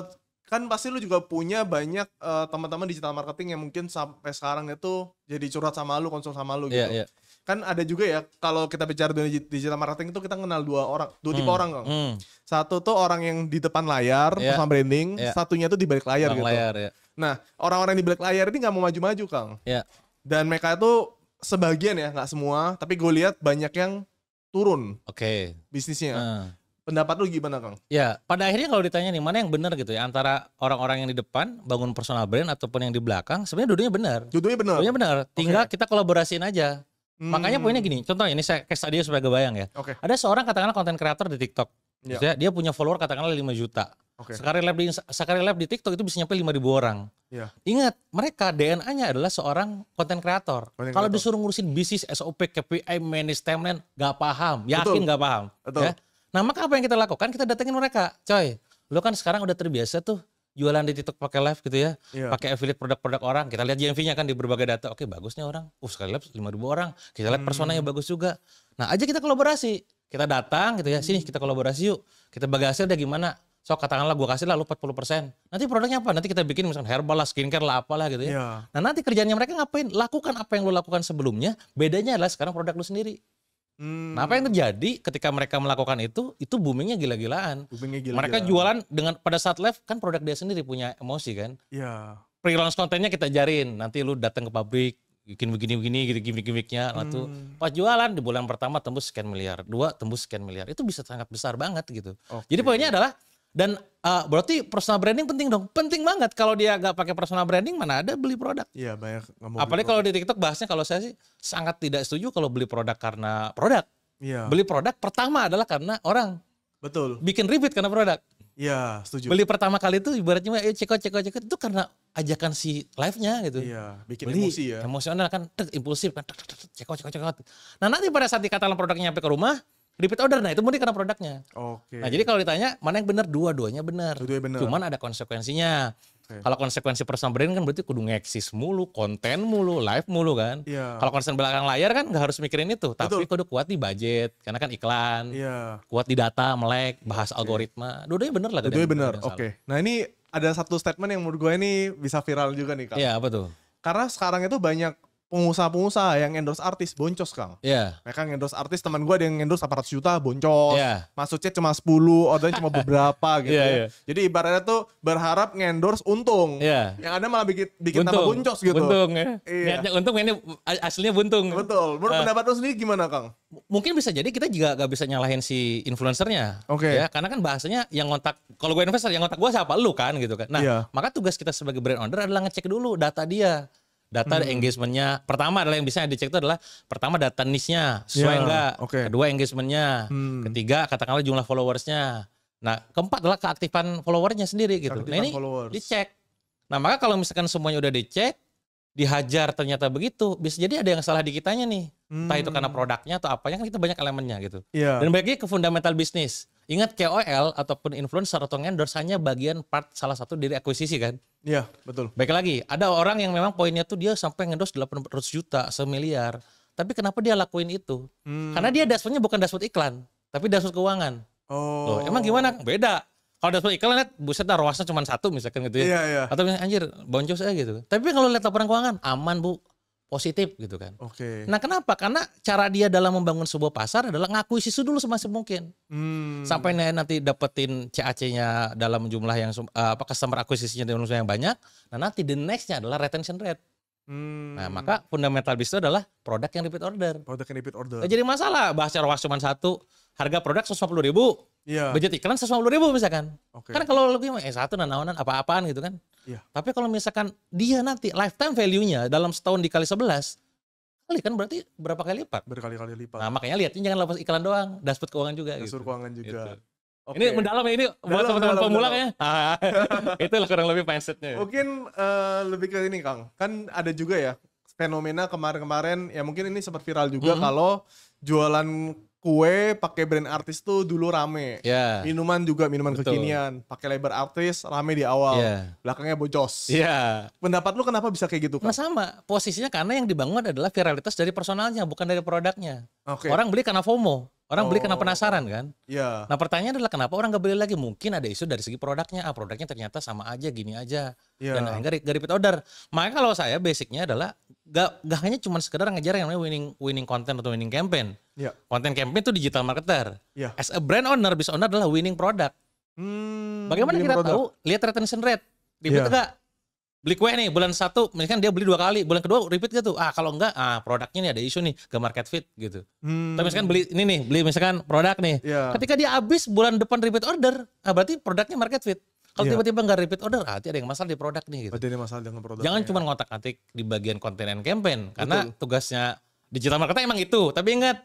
kan pasti lu juga punya banyak uh, teman-teman digital marketing yang mungkin sampai sekarang itu jadi curhat sama lu, konsul sama lu iya, gitu. Yeah, Kan ada juga ya kalau kita bicara dunia digital marketing itu kita kenal dua orang, dua hmm, tipe orang kok. Hmm. Satu tuh orang yang di depan layar, yeah. personal branding, yeah. satunya tuh di balik layar Bang gitu. Layar, yeah. Nah, orang-orang di balik layar ini nggak mau maju-maju, Kang. Yeah. Dan mereka itu sebagian ya, nggak semua, tapi gue lihat banyak yang turun. Oke. Okay. Bisnisnya. Uh. Pendapat lu gimana, Kang? Ya, pada akhirnya kalau ditanya nih mana yang benar gitu ya antara orang-orang yang di depan bangun personal brand ataupun yang di belakang, sebenarnya dudunya benar. Dudunya benar. Dudunya benar. Tinggal kita kolaborasiin aja. Hmm. Makanya poinnya gini, contohnya ini saya case tadi supaya kebayang ya. Okay. Ada seorang katakanlah konten kreator di TikTok. Yeah. Dia punya follower katakanlah 5 juta. Okay. Sekali di sekali live di TikTok itu bisa nyampe ribu orang. Yeah. Ingat, mereka DNA-nya adalah seorang konten kreator. Kalau disuruh ngurusin bisnis, SOP, KPI, manage timeline, gak paham, yakin Betul. paham. Betul. Ya? Nah maka apa yang kita lakukan? Kita datengin mereka. Coy, Lo kan sekarang udah terbiasa tuh jualan di TikTok pakai live gitu ya, yeah. pakai affiliate produk-produk orang. Kita lihat GMV-nya kan di berbagai data. Oke, bagusnya orang. Uh, sekali live ribu orang. Kita lihat hmm. personanya bagus juga. Nah, aja kita kolaborasi. Kita datang gitu ya. Sini kita kolaborasi yuk. Kita bagi hasil udah gimana? So katakanlah gue kasih lah lu 40%. Nanti produknya apa? Nanti kita bikin misalnya herbal lah, skincare lah, apalah gitu ya. Yeah. Nah nanti kerjanya mereka ngapain? Lakukan apa yang lu lakukan sebelumnya. Bedanya adalah sekarang produk lu sendiri. Hmm. Nah, apa yang terjadi ketika mereka melakukan itu? Itu boomingnya gila-gilaan. Boomingnya gila Mereka jualan dengan pada saat live kan produk dia sendiri punya emosi kan? Iya. Yeah. Pre-launch kontennya kita jarin. Nanti lu datang ke pabrik bikin begini-begini gitu gimmick-gimmicknya nah, hmm. tuh pas jualan di bulan pertama tembus sekian miliar, dua tembus sekian miliar. Itu bisa sangat besar banget gitu. Okay. Jadi poinnya adalah dan uh, berarti personal branding penting dong. Penting banget kalau dia nggak pakai personal branding mana ada beli produk. Iya banyak. Apalagi kalau di TikTok bahasnya kalau saya sih sangat tidak setuju kalau beli produk karena produk. Iya. Beli produk pertama adalah karena orang. Betul. Bikin ribet karena produk. Iya setuju. Beli pertama kali itu ibaratnya ya cekot cekot cekot itu karena ajakan si live-nya gitu. Iya bikin Beli, emosi ya. Emosional kan, tek, impulsif kan, tek, tek, tek, cekot cekot cekot. Nah nanti pada saat dikatakan produknya sampai ke rumah, repeat order nah itu murni karena produknya. Oke. Okay. Nah jadi kalau ditanya mana yang benar dua-duanya benar. Dua benar. Cuman ada konsekuensinya. Okay. Kalau konsekuensi personal brand kan berarti kudu ngeksis mulu, konten mulu, live mulu kan. Yeah. Kalau konsen belakang layar kan nggak harus mikirin itu, tapi Betul. kudu kuat di budget karena kan iklan. Yeah. Kuat di data, melek, bahas okay. algoritma. Dua-duanya benar lah. Dua-duanya benar. Oke. Okay. Nah ini ada satu statement yang menurut gue ini bisa viral juga nih kak. Iya yeah, tuh? Karena sekarang itu banyak pengusaha-pengusaha yang endorse artis boncos kang. Iya. Yeah. Mereka endorse artis teman gue ada yang endorse 400 juta boncos. Iya. Yeah. Maksudnya cuma 10, ordernya cuma beberapa gitu. Yeah, ya. Iya. Jadi ibaratnya tuh berharap ngendorse untung. Iya. Yeah. Yang ada malah bikin bikin buntung. tambah boncos gitu. Buntung ya. Iya. Niatnya untung ini aslinya buntung. Betul. Menurut uh, pendapat lu sendiri gimana kang? Mungkin bisa jadi kita juga gak bisa nyalahin si influencernya. Oke. Okay. Ya, karena kan bahasanya yang ngontak kalau gue investor yang ngontak gue siapa lu kan gitu kan. Nah, yeah. maka tugas kita sebagai brand owner adalah ngecek dulu data dia data hmm. engagementnya pertama adalah yang bisa dicek itu adalah pertama data niche-nya sesuai yeah, enggak okay. kedua engagementnya hmm. ketiga katakanlah jumlah followersnya nah keempat adalah keaktifan followernya sendiri gitu nah, keaktifan nah ini followers. dicek nah maka kalau misalkan semuanya udah dicek dihajar ternyata begitu bisa jadi ada yang salah di kitanya nih hmm. entah itu karena hmm. produknya atau apanya kan kita banyak elemennya gitu yeah. dan bagi ke fundamental bisnis Ingat KOL ataupun influencer atau endorse hanya bagian part salah satu dari akuisisi kan? Iya, betul. Baik lagi, ada orang yang memang poinnya tuh dia sampai ngendorse 800 juta, semiliar. Tapi kenapa dia lakuin itu? Hmm. Karena dia dashboardnya bukan dashboard iklan, tapi dashboard keuangan. Oh. Loh, emang gimana? Beda. Kalau dashboard iklan lihat buset dah ruasnya cuma satu misalkan gitu ya. Iya, iya. Atau misalnya anjir boncos aja gitu. Tapi kalau lihat laporan keuangan aman, Bu positif gitu kan. Oke. Okay. Nah kenapa? Karena cara dia dalam membangun sebuah pasar adalah ngakui sisu dulu semasa mungkin. Hmm. Sampai nanti dapetin CAC-nya dalam jumlah yang eh, apa customer akuisisinya dalam jumlah yang banyak. Nah nanti the nextnya adalah retention rate. Hmm. Nah maka fundamental bisnis adalah produk yang repeat order. Produk yang repeat order. Nah, jadi masalah bahasa ruas cuma satu. Harga produk 150 ribu. Iya. Yeah. Budget iklan 150 ribu misalkan. Okay. Karena kalau lebih eh satu nanaonan apa-apaan gitu kan. Yeah. Tapi kalau misalkan dia nanti lifetime value-nya dalam setahun dikali sebelas kali kan berarti berapa kali lipat? Berkali-kali lipat. Nah, makanya lihat jangan lepas iklan doang, dashboard keuangan juga Dashboard gitu. keuangan gitu. juga. Gitu. Okay. Ini mendalam ya ini dalam, buat teman-teman pemula ya. itu ah, itulah kurang lebih mindsetnya. Mungkin uh, lebih ke ini Kang. Kan ada juga ya fenomena kemarin-kemarin ya mungkin ini sempat viral juga mm -hmm. kalau jualan kue pakai brand artis tuh dulu rame. Yeah. Minuman juga minuman Betul. kekinian, pakai label artis rame di awal. Yeah. Belakangnya bocos. Iya. Yeah. Pendapat lu kenapa bisa kayak gitu Kak? Nah, sama, posisinya karena yang dibangun adalah viralitas dari personalnya bukan dari produknya. Okay. Orang beli karena FOMO. Orang oh. beli karena oh. penasaran kan? Iya. Yeah. Nah pertanyaannya adalah kenapa orang gak beli lagi? Mungkin ada isu dari segi produknya. Ah produknya ternyata sama aja, gini aja. Yeah. Dan akhirnya gak repeat order. Makanya kalau saya basicnya adalah gak, gak hanya cuma sekedar ngejar yang namanya winning winning content atau winning campaign. Yeah. Content campaign itu digital marketer. Yeah. As a brand owner, business owner adalah winning product. Hmm, Bagaimana kita product. tahu? Lihat retention rate. Repeat yeah. gak? Beli kue nih bulan satu, misalkan dia beli dua kali, bulan kedua repeat gitu. Ah kalau enggak, ah produknya nih ada isu nih, ke market fit gitu. Hmm. Tapi misalkan beli ini nih, beli misalkan produk nih. Yeah. Ketika dia habis bulan depan repeat order, ah berarti produknya market fit. Kalau yeah. tiba-tiba nggak repeat order, artinya ah, ada yang masalah di produk nih gitu. Berarti oh, ada masalah dengan produk. Jangan iya. cuma ngotak-atik di bagian konten and campaign karena Betul. tugasnya digital marketing emang itu. Tapi ingat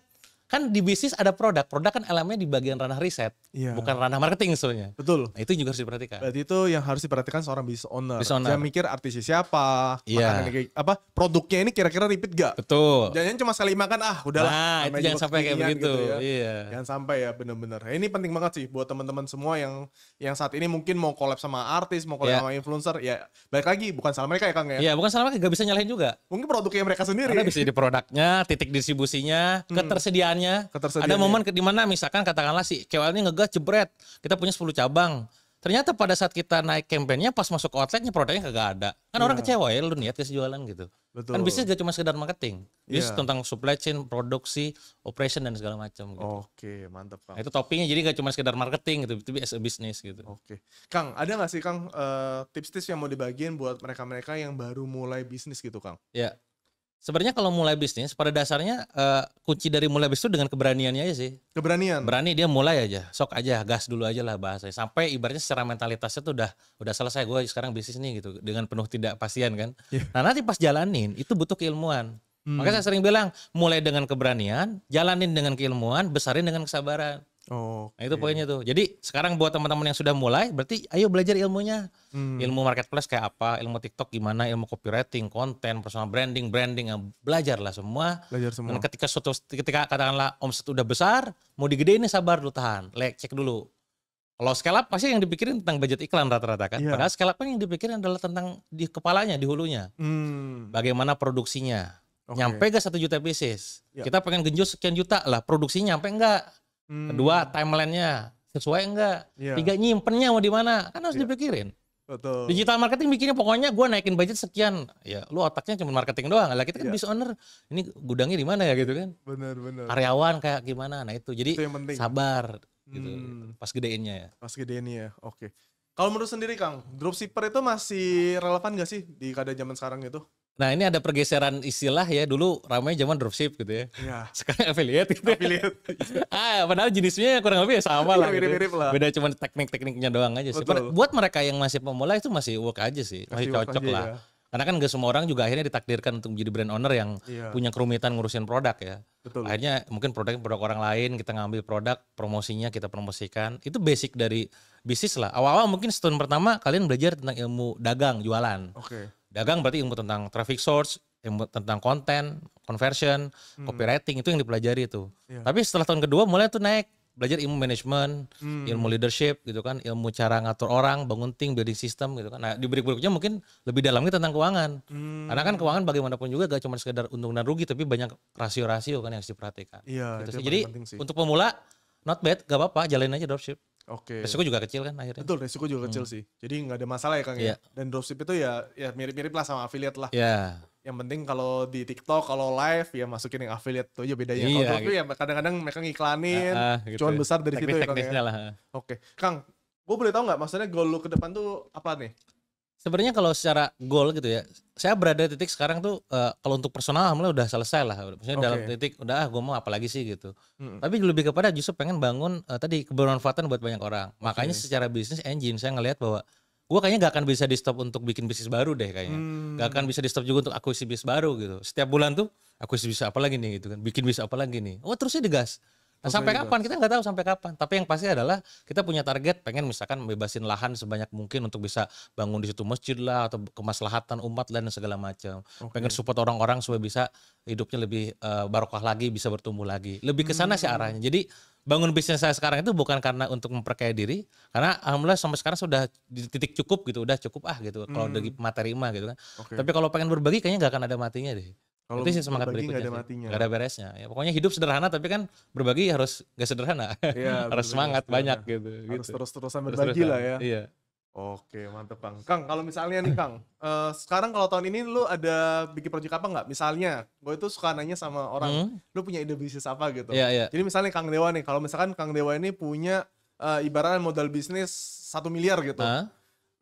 kan di bisnis ada produk, produk kan elemennya di bagian ranah riset, iya. bukan ranah marketing sebenarnya. Betul. Nah, itu juga harus diperhatikan. Berarti itu yang harus diperhatikan seorang business owner. Business owner. Saya mikir artisnya siapa, Iya. kayak apa produknya ini kira-kira repeat gak? Betul. Jangan cuma sekali makan ah udahlah. Nah, itu jangan sampai kayak begitu. Gitu ya. Iya. Jangan sampai ya benar-benar. Nah, ini penting banget sih buat teman-teman semua yang yang saat ini mungkin mau collab sama artis, mau collab yeah. sama influencer, ya baik lagi bukan salah mereka ya Kang ya. Iya, bukan salah mereka, gak bisa nyalahin juga. Mungkin produknya mereka sendiri. Karena bisa jadi produknya, titik distribusinya, hmm. ketersediaan ketersediaannya. ketersediaannya. Ada momen di mana misalkan katakanlah si KOL ini ngegas jebret, kita punya 10 cabang. Ternyata pada saat kita naik kampanye pas masuk ke outletnya produknya kagak ada. Kan yeah. orang iya. kecewa ya lu niat sejualan jualan gitu. Betul. Kan bisnis gak cuma sekedar marketing. Bisnis iya. tentang supply chain, produksi, operation dan segala macam gitu. Oke, okay, mantap Kang. Nah, itu toppingnya jadi gak cuma sekedar marketing gitu, tapi as a business gitu. Oke. Kang, ada gak sih Kang eh, tips-tips uh, yang mau dibagiin buat mereka-mereka yang baru mulai bisnis gitu Kang? Ya, Sebenarnya kalau mulai bisnis pada dasarnya uh, kunci dari mulai bisnis itu dengan keberaniannya aja sih. Keberanian. Berani dia mulai aja, sok aja, gas dulu aja lah bahasanya. Sampai ibaratnya secara mentalitasnya tuh udah udah selesai gue sekarang bisnis nih gitu dengan penuh tidak pastian kan. Yeah. Nah nanti pas jalanin itu butuh keilmuan. Hmm. Makanya saya sering bilang mulai dengan keberanian, jalanin dengan keilmuan, besarin dengan kesabaran. Oh. Nah itu poinnya tuh. Jadi sekarang buat teman-teman yang sudah mulai, berarti ayo belajar ilmunya. Hmm. Ilmu marketplace kayak apa, ilmu TikTok gimana, ilmu copywriting, konten, personal branding, branding, ya, belajarlah semua. Belajar semua. Dan ketika suatu ketika katakanlah omset udah besar, mau digedein nih sabar dulu tahan, Lek cek dulu. Kalau scale up pasti yang dipikirin tentang budget iklan rata-rata kan. Yeah. Padahal scale up yang dipikirin adalah tentang di kepalanya, di hulunya. Hmm. Bagaimana produksinya. Okay. Nyampe gak satu juta pieces? Yeah. Kita pengen genjot sekian juta lah, produksinya nyampe enggak? Hmm. Kedua timelinenya sesuai enggak? Yeah. Tiga nyimpennya mau di mana? Kan harus yeah. dipikirin. Betul. Digital marketing bikinnya pokoknya gue naikin budget sekian. Ya, lu otaknya cuma marketing doang. Lah kita kan yeah. business owner, ini gudangnya di mana ya gitu kan? Benar, benar. Karyawan kayak gimana? Nah, itu. Jadi itu yang sabar gitu. Hmm. Pas gedeinnya ya. Pas gedeinnya ya. Oke. Kalau menurut sendiri Kang, dropshipper itu masih relevan gak sih di keadaan zaman sekarang itu? Nah ini ada pergeseran istilah ya dulu ramai zaman dropship gitu ya. ya. Sekarang affiliate gitu. Ya. Affiliate. ah padahal jenisnya kurang lebih ya sama iya, lah. mirip -mirip gitu. Ya. lah. Beda cuma teknik-tekniknya doang aja sih. Betul. Buat mereka yang masih pemula itu masih work aja sih, masih, masih cocok lah. Ya. Karena kan gak semua orang juga akhirnya ditakdirkan untuk menjadi brand owner yang iya. punya kerumitan ngurusin produk ya. Betul. Akhirnya mungkin produk produk orang lain kita ngambil produk promosinya kita promosikan itu basic dari bisnis lah. Awal-awal mungkin setahun pertama kalian belajar tentang ilmu dagang jualan. Oke. Okay Dagang berarti ilmu tentang traffic source, ilmu tentang konten, conversion, hmm. copywriting itu yang dipelajari itu. Yeah. Tapi setelah tahun kedua mulai tuh naik belajar ilmu manajemen, hmm. ilmu leadership gitu kan, ilmu cara ngatur orang, bangun tim, building system gitu kan. Nah di berikut-berikutnya mungkin lebih dalamnya tentang keuangan. Hmm. Karena kan keuangan bagaimanapun juga gak cuma sekedar untung dan rugi, tapi banyak rasio-rasio kan yang harus diperhatikan. Iya. Gitu Jadi untuk pemula not bad, gak apa-apa, jalanin aja dropship. Oke. Okay. Resiko juga kecil kan akhirnya. Betul, resiko juga hmm. kecil sih. Jadi nggak ada masalah ya Kang yeah. ya. Iya. Dan dropship itu ya ya mirip-mirip lah sama affiliate lah. Iya. Yeah. Yang penting kalau di TikTok kalau live ya masukin yang affiliate tuh aja bedanya. Iya, yeah, gitu. ya kadang-kadang mereka ngiklanin uh, uh, gitu. cuan ya. besar dari Teknis situ ya Kang. Ya. Ah. Oke. Okay. Kang, gue boleh tahu nggak maksudnya goal lu ke depan tuh apa nih? sebenarnya kalau secara goal gitu ya saya berada di titik sekarang tuh uh, kalau untuk personal alhamdulillah udah selesai lah maksudnya okay. dalam titik udah ah gue mau apa lagi sih gitu hmm. tapi lebih kepada justru pengen bangun uh, tadi kebermanfaatan buat banyak orang okay. makanya secara bisnis engine saya ngelihat bahwa gue kayaknya gak akan bisa di stop untuk bikin bisnis baru deh kayaknya hmm. gak akan bisa di stop juga untuk akuisisi bisnis baru gitu setiap bulan tuh akuisisi bisa apa lagi nih gitu kan bikin bisnis apa lagi nih oh terusnya digas Nah, sampai kapan kita nggak tahu sampai kapan. Tapi yang pasti adalah kita punya target pengen misalkan membebasin lahan sebanyak mungkin untuk bisa bangun di situ masjid lah atau kemaslahatan umat lah, dan segala macam. Okay. Pengen support orang-orang supaya bisa hidupnya lebih uh, barokah lagi, bisa bertumbuh lagi. Lebih ke sana hmm. sih arahnya. Jadi bangun bisnis saya sekarang itu bukan karena untuk memperkaya diri, karena alhamdulillah sampai sekarang sudah di titik cukup gitu, udah cukup ah gitu. Kalau hmm. dari materi mah gitu kan. Okay. Tapi kalau pengen berbagi kayaknya nggak akan ada matinya deh. Kalau itu sih semangat berikutnya. Gak ada matinya. Gak ada beresnya. Ya, pokoknya hidup sederhana tapi kan berbagi harus gak sederhana. Iya, harus semangat sederhana. banyak gitu. Harus gitu. terus-terusan berbagi terus lah ya. Iya. Oke, mantep Bang. Kang, kalau misalnya nih Kang, uh, sekarang kalau tahun ini lu ada bikin project apa nggak? Misalnya, gue itu suka nanya sama orang, hmm? lu punya ide bisnis apa gitu. Iya, iya. Jadi misalnya Kang Dewa nih, kalau misalkan Kang Dewa ini punya uh, ibaratnya modal bisnis satu miliar gitu. Huh?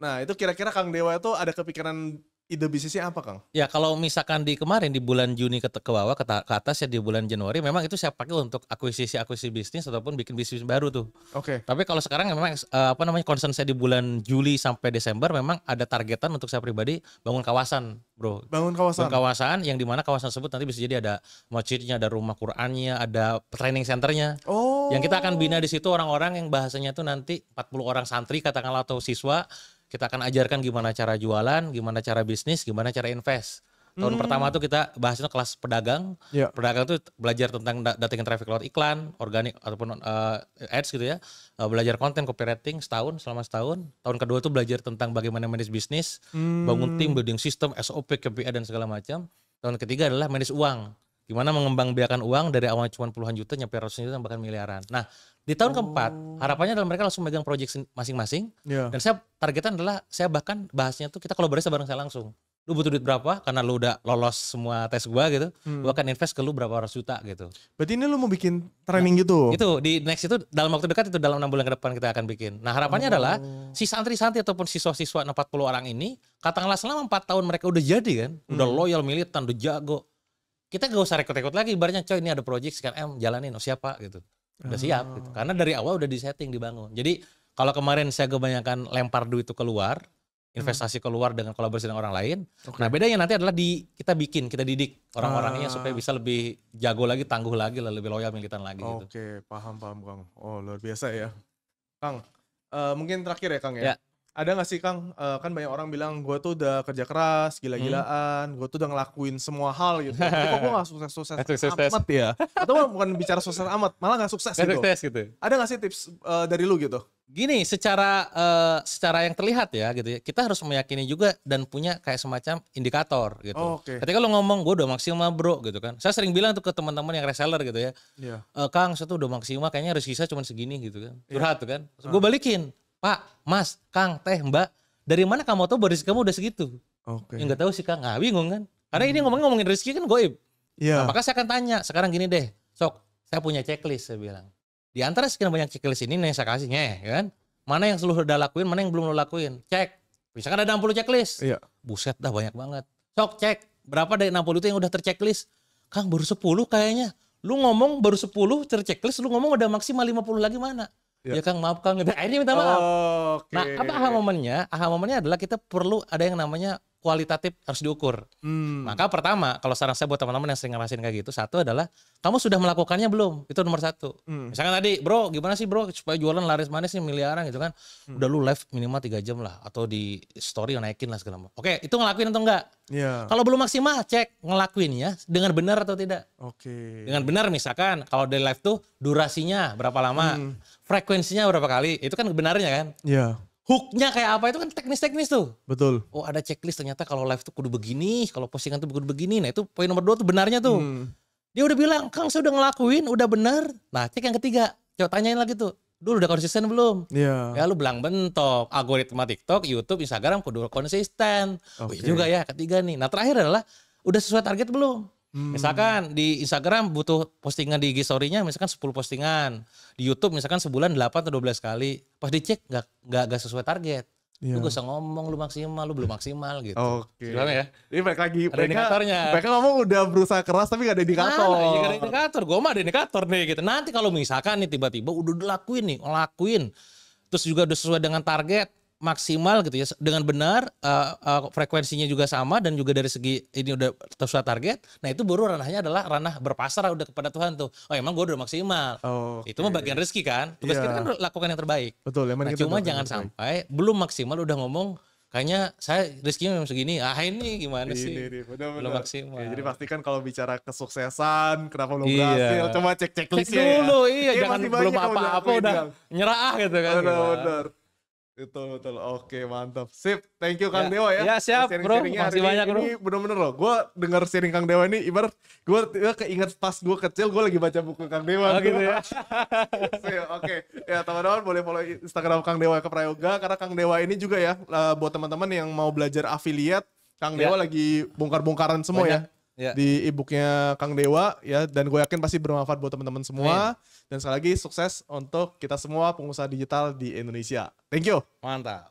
Nah, itu kira-kira Kang Dewa itu ada kepikiran ide bisnisnya apa Kang? Ya kalau misalkan di kemarin di bulan Juni ke, ke bawah ke, ke atas ya di bulan Januari memang itu saya pakai untuk akuisisi akuisisi bisnis ataupun bikin bisnis baru tuh. Oke. Okay. Tapi kalau sekarang ya memang eh, apa namanya concern saya di bulan Juli sampai Desember memang ada targetan untuk saya pribadi bangun kawasan, Bro. Bangun kawasan. Bangun kawasan yang dimana kawasan tersebut nanti bisa jadi ada masjidnya, ada rumah Qur'annya, ada training centernya. Oh. Yang kita akan bina di situ orang-orang yang bahasanya tuh nanti 40 orang santri katakanlah atau siswa kita akan ajarkan gimana cara jualan, gimana cara bisnis, gimana cara invest. Tahun hmm. pertama tuh kita bahasnya kelas pedagang. Yeah. Pedagang tuh belajar tentang datengin traffic lewat iklan, organik ataupun uh, ads gitu ya. Uh, belajar konten copywriting setahun selama setahun. Tahun kedua tuh belajar tentang bagaimana manage bisnis, hmm. bangun tim, building system, SOP, KPI dan segala macam. Tahun ketiga adalah manage uang. Gimana mengembang biakan uang dari awal cuma puluhan juta nyampe ratusan juta bahkan miliaran. Nah, di tahun oh. keempat, harapannya adalah mereka langsung megang proyek masing-masing. Yeah. Dan saya targetnya adalah saya bahkan bahasnya tuh kita kolaborasi bareng saya langsung. Lu butuh duit berapa? Karena lu udah lolos semua tes gua gitu. Hmm. Gua akan invest ke lu berapa ratus juta gitu. Berarti ini lu mau bikin nah, training nah, gitu. Itu di next itu dalam waktu dekat itu dalam enam bulan ke depan kita akan bikin. Nah, harapannya oh. adalah si santri-santri ataupun siswa-siswa 40 orang ini katakanlah selama empat tahun mereka udah jadi kan, hmm. udah loyal militan, udah jago. Kita gak usah rekod-rekod lagi, ibaratnya coy ini ada project sekarang em jalanin oh, siapa gitu udah siap gitu. Oh. karena dari awal udah disetting dibangun jadi kalau kemarin saya kebanyakan lempar duit itu keluar hmm. investasi keluar dengan kolaborasi dengan orang lain okay. nah bedanya nanti adalah di kita bikin kita didik orang-orangnya ah. supaya bisa lebih jago lagi tangguh lagi lebih loyal militan lagi gitu. oke okay. gitu. paham paham kang oh luar biasa ya kang uh, mungkin terakhir ya kang ya, ya ada gak sih Kang, uh, kan banyak orang bilang gue tuh udah kerja keras, gila-gilaan, hmm. gue tuh udah ngelakuin semua hal gitu. Tapi kok gue gak sukses-sukses amat ya? Atau bukan bicara sukses amat, malah gak sukses gak gitu. Sukses gitu. Ada gak sih tips uh, dari lu gitu? Gini, secara uh, secara yang terlihat ya gitu ya, kita harus meyakini juga dan punya kayak semacam indikator gitu. Oh, okay. Ketika lu ngomong gue udah maksimal bro gitu kan. Saya sering bilang tuh ke teman-teman yang reseller gitu ya. Yeah. Iya. E, Kang, saya tuh udah maksimal kayaknya harus saya cuma segini gitu kan. Iya. Curhat yeah. tuh kan. Ah. gue balikin Pak, Mas, Kang, Teh, Mbak, dari mana kamu tahu bahwa rezeki kamu udah segitu? Oke. Okay. Yang tahu sih Kang, nggak bingung kan? Karena hmm. ini ngomongin ngomongin rezeki kan goib. Iya. Yeah. Nah, maka saya akan tanya, sekarang gini deh, sok, saya punya checklist, saya bilang. Di antara sekian banyak checklist ini nih saya kasihnya, ya kan? Mana yang seluruh udah lakuin, mana yang belum lo lakuin. Cek. kan ada 60 checklist. Iya. Yeah. Buset dah banyak banget. Sok cek, berapa dari 60 itu yang udah terchecklist? Kang baru 10 kayaknya. Lu ngomong baru 10 terchecklist, lu ngomong udah maksimal 50 lagi mana? Ya. ya Kang maaf Kang, akhirnya minta maaf. Oh, okay. Nah apa aha momennya? Aha momennya adalah kita perlu ada yang namanya kualitatif harus diukur. Hmm. Maka pertama, kalau saran saya buat teman-teman yang sering ngerasain kayak gitu, satu adalah kamu sudah melakukannya belum? Itu nomor satu. Hmm. Misalkan tadi, bro, gimana sih bro supaya jualan laris manis nih miliaran gitu kan? Hmm. Udah lu live minimal tiga jam lah, atau di story naikin lah segala macam. Oke, itu ngelakuin atau enggak? Yeah. Kalau belum maksimal, cek ngelakuin ya. dengan benar atau tidak. Oke. Okay. Dengan benar misalkan, kalau dari live tuh durasinya berapa lama, hmm. frekuensinya berapa kali, itu kan benarnya kan? Iya. Yeah hooknya kayak apa itu kan teknis-teknis tuh. Betul. Oh ada checklist ternyata kalau live tuh kudu begini, kalau postingan tuh kudu begini. Nah itu poin nomor dua tuh benarnya tuh. Hmm. Dia udah bilang, Kang saya udah ngelakuin, udah benar. Nah cek yang ketiga, coba tanyain lagi tuh. Dulu udah konsisten belum? Iya. Yeah. Ya lu bilang bentok, algoritma TikTok, YouTube, Instagram kudu konsisten. Okay. Oh iya juga ya ketiga nih. Nah terakhir adalah, udah sesuai target belum? Hmm. Misalkan di Instagram butuh postingan di IG story-nya misalkan 10 postingan. Di YouTube misalkan sebulan 8 atau 12 kali. Pas dicek gak, gak sesuai target. Yeah. Lu iya. gak usah ngomong lu maksimal, lu belum maksimal gitu. Oke. Okay. Gimana ya? Ini baik lagi. Ada mereka, indikatornya. Mereka ngomong udah berusaha keras tapi gak ada indikator. Nah, ada indikator. Gue mah ada indikator nih gitu. Nanti kalau misalkan nih tiba-tiba udah dilakuin nih, ngelakuin Terus juga udah sesuai dengan target maksimal gitu ya dengan benar uh, uh, frekuensinya juga sama dan juga dari segi ini udah sesuai target nah itu baru ranahnya adalah ranah berpasrah udah kepada Tuhan tuh oh emang gue udah maksimal oh, okay. itu mah bagian rezeki kan tugas yeah. kita kan lakukan yang terbaik betul emang nah, cuma jangan sampai belum maksimal udah ngomong kayaknya saya rezekinya memang segini ah ini gimana sih ini, ini. Benar, belum maksimal ya, jadi pastikan kalau bicara kesuksesan kenapa belum iya. berhasil coba cek cek, cek ya. dulu iya, iya jangan belum apa-apa udah nyerah gitu kan Betul betul. Oke, mantap. Sip. Thank you Kang ya. Dewa ya. Ya, siap, sharing Bro. Makasih banyak, ini, Bro. Ini bener-bener loh. Gue denger sharing Kang Dewa ini ibarat gue keinget pas gue kecil gue lagi baca buku Kang Dewa. Oh, gitu ya. Oke. Ya, teman-teman boleh follow Instagram Kang Dewa ke Prayoga karena Kang Dewa ini juga ya eh, buat teman-teman yang mau belajar affiliate, Kang ya. Dewa lagi bongkar-bongkaran semua ya. banyak. ya. Ya. di ebooknya Kang Dewa ya dan gue yakin pasti bermanfaat buat teman-teman semua. Dan sekali lagi sukses untuk kita semua pengusaha digital di Indonesia. Thank you. Mantap.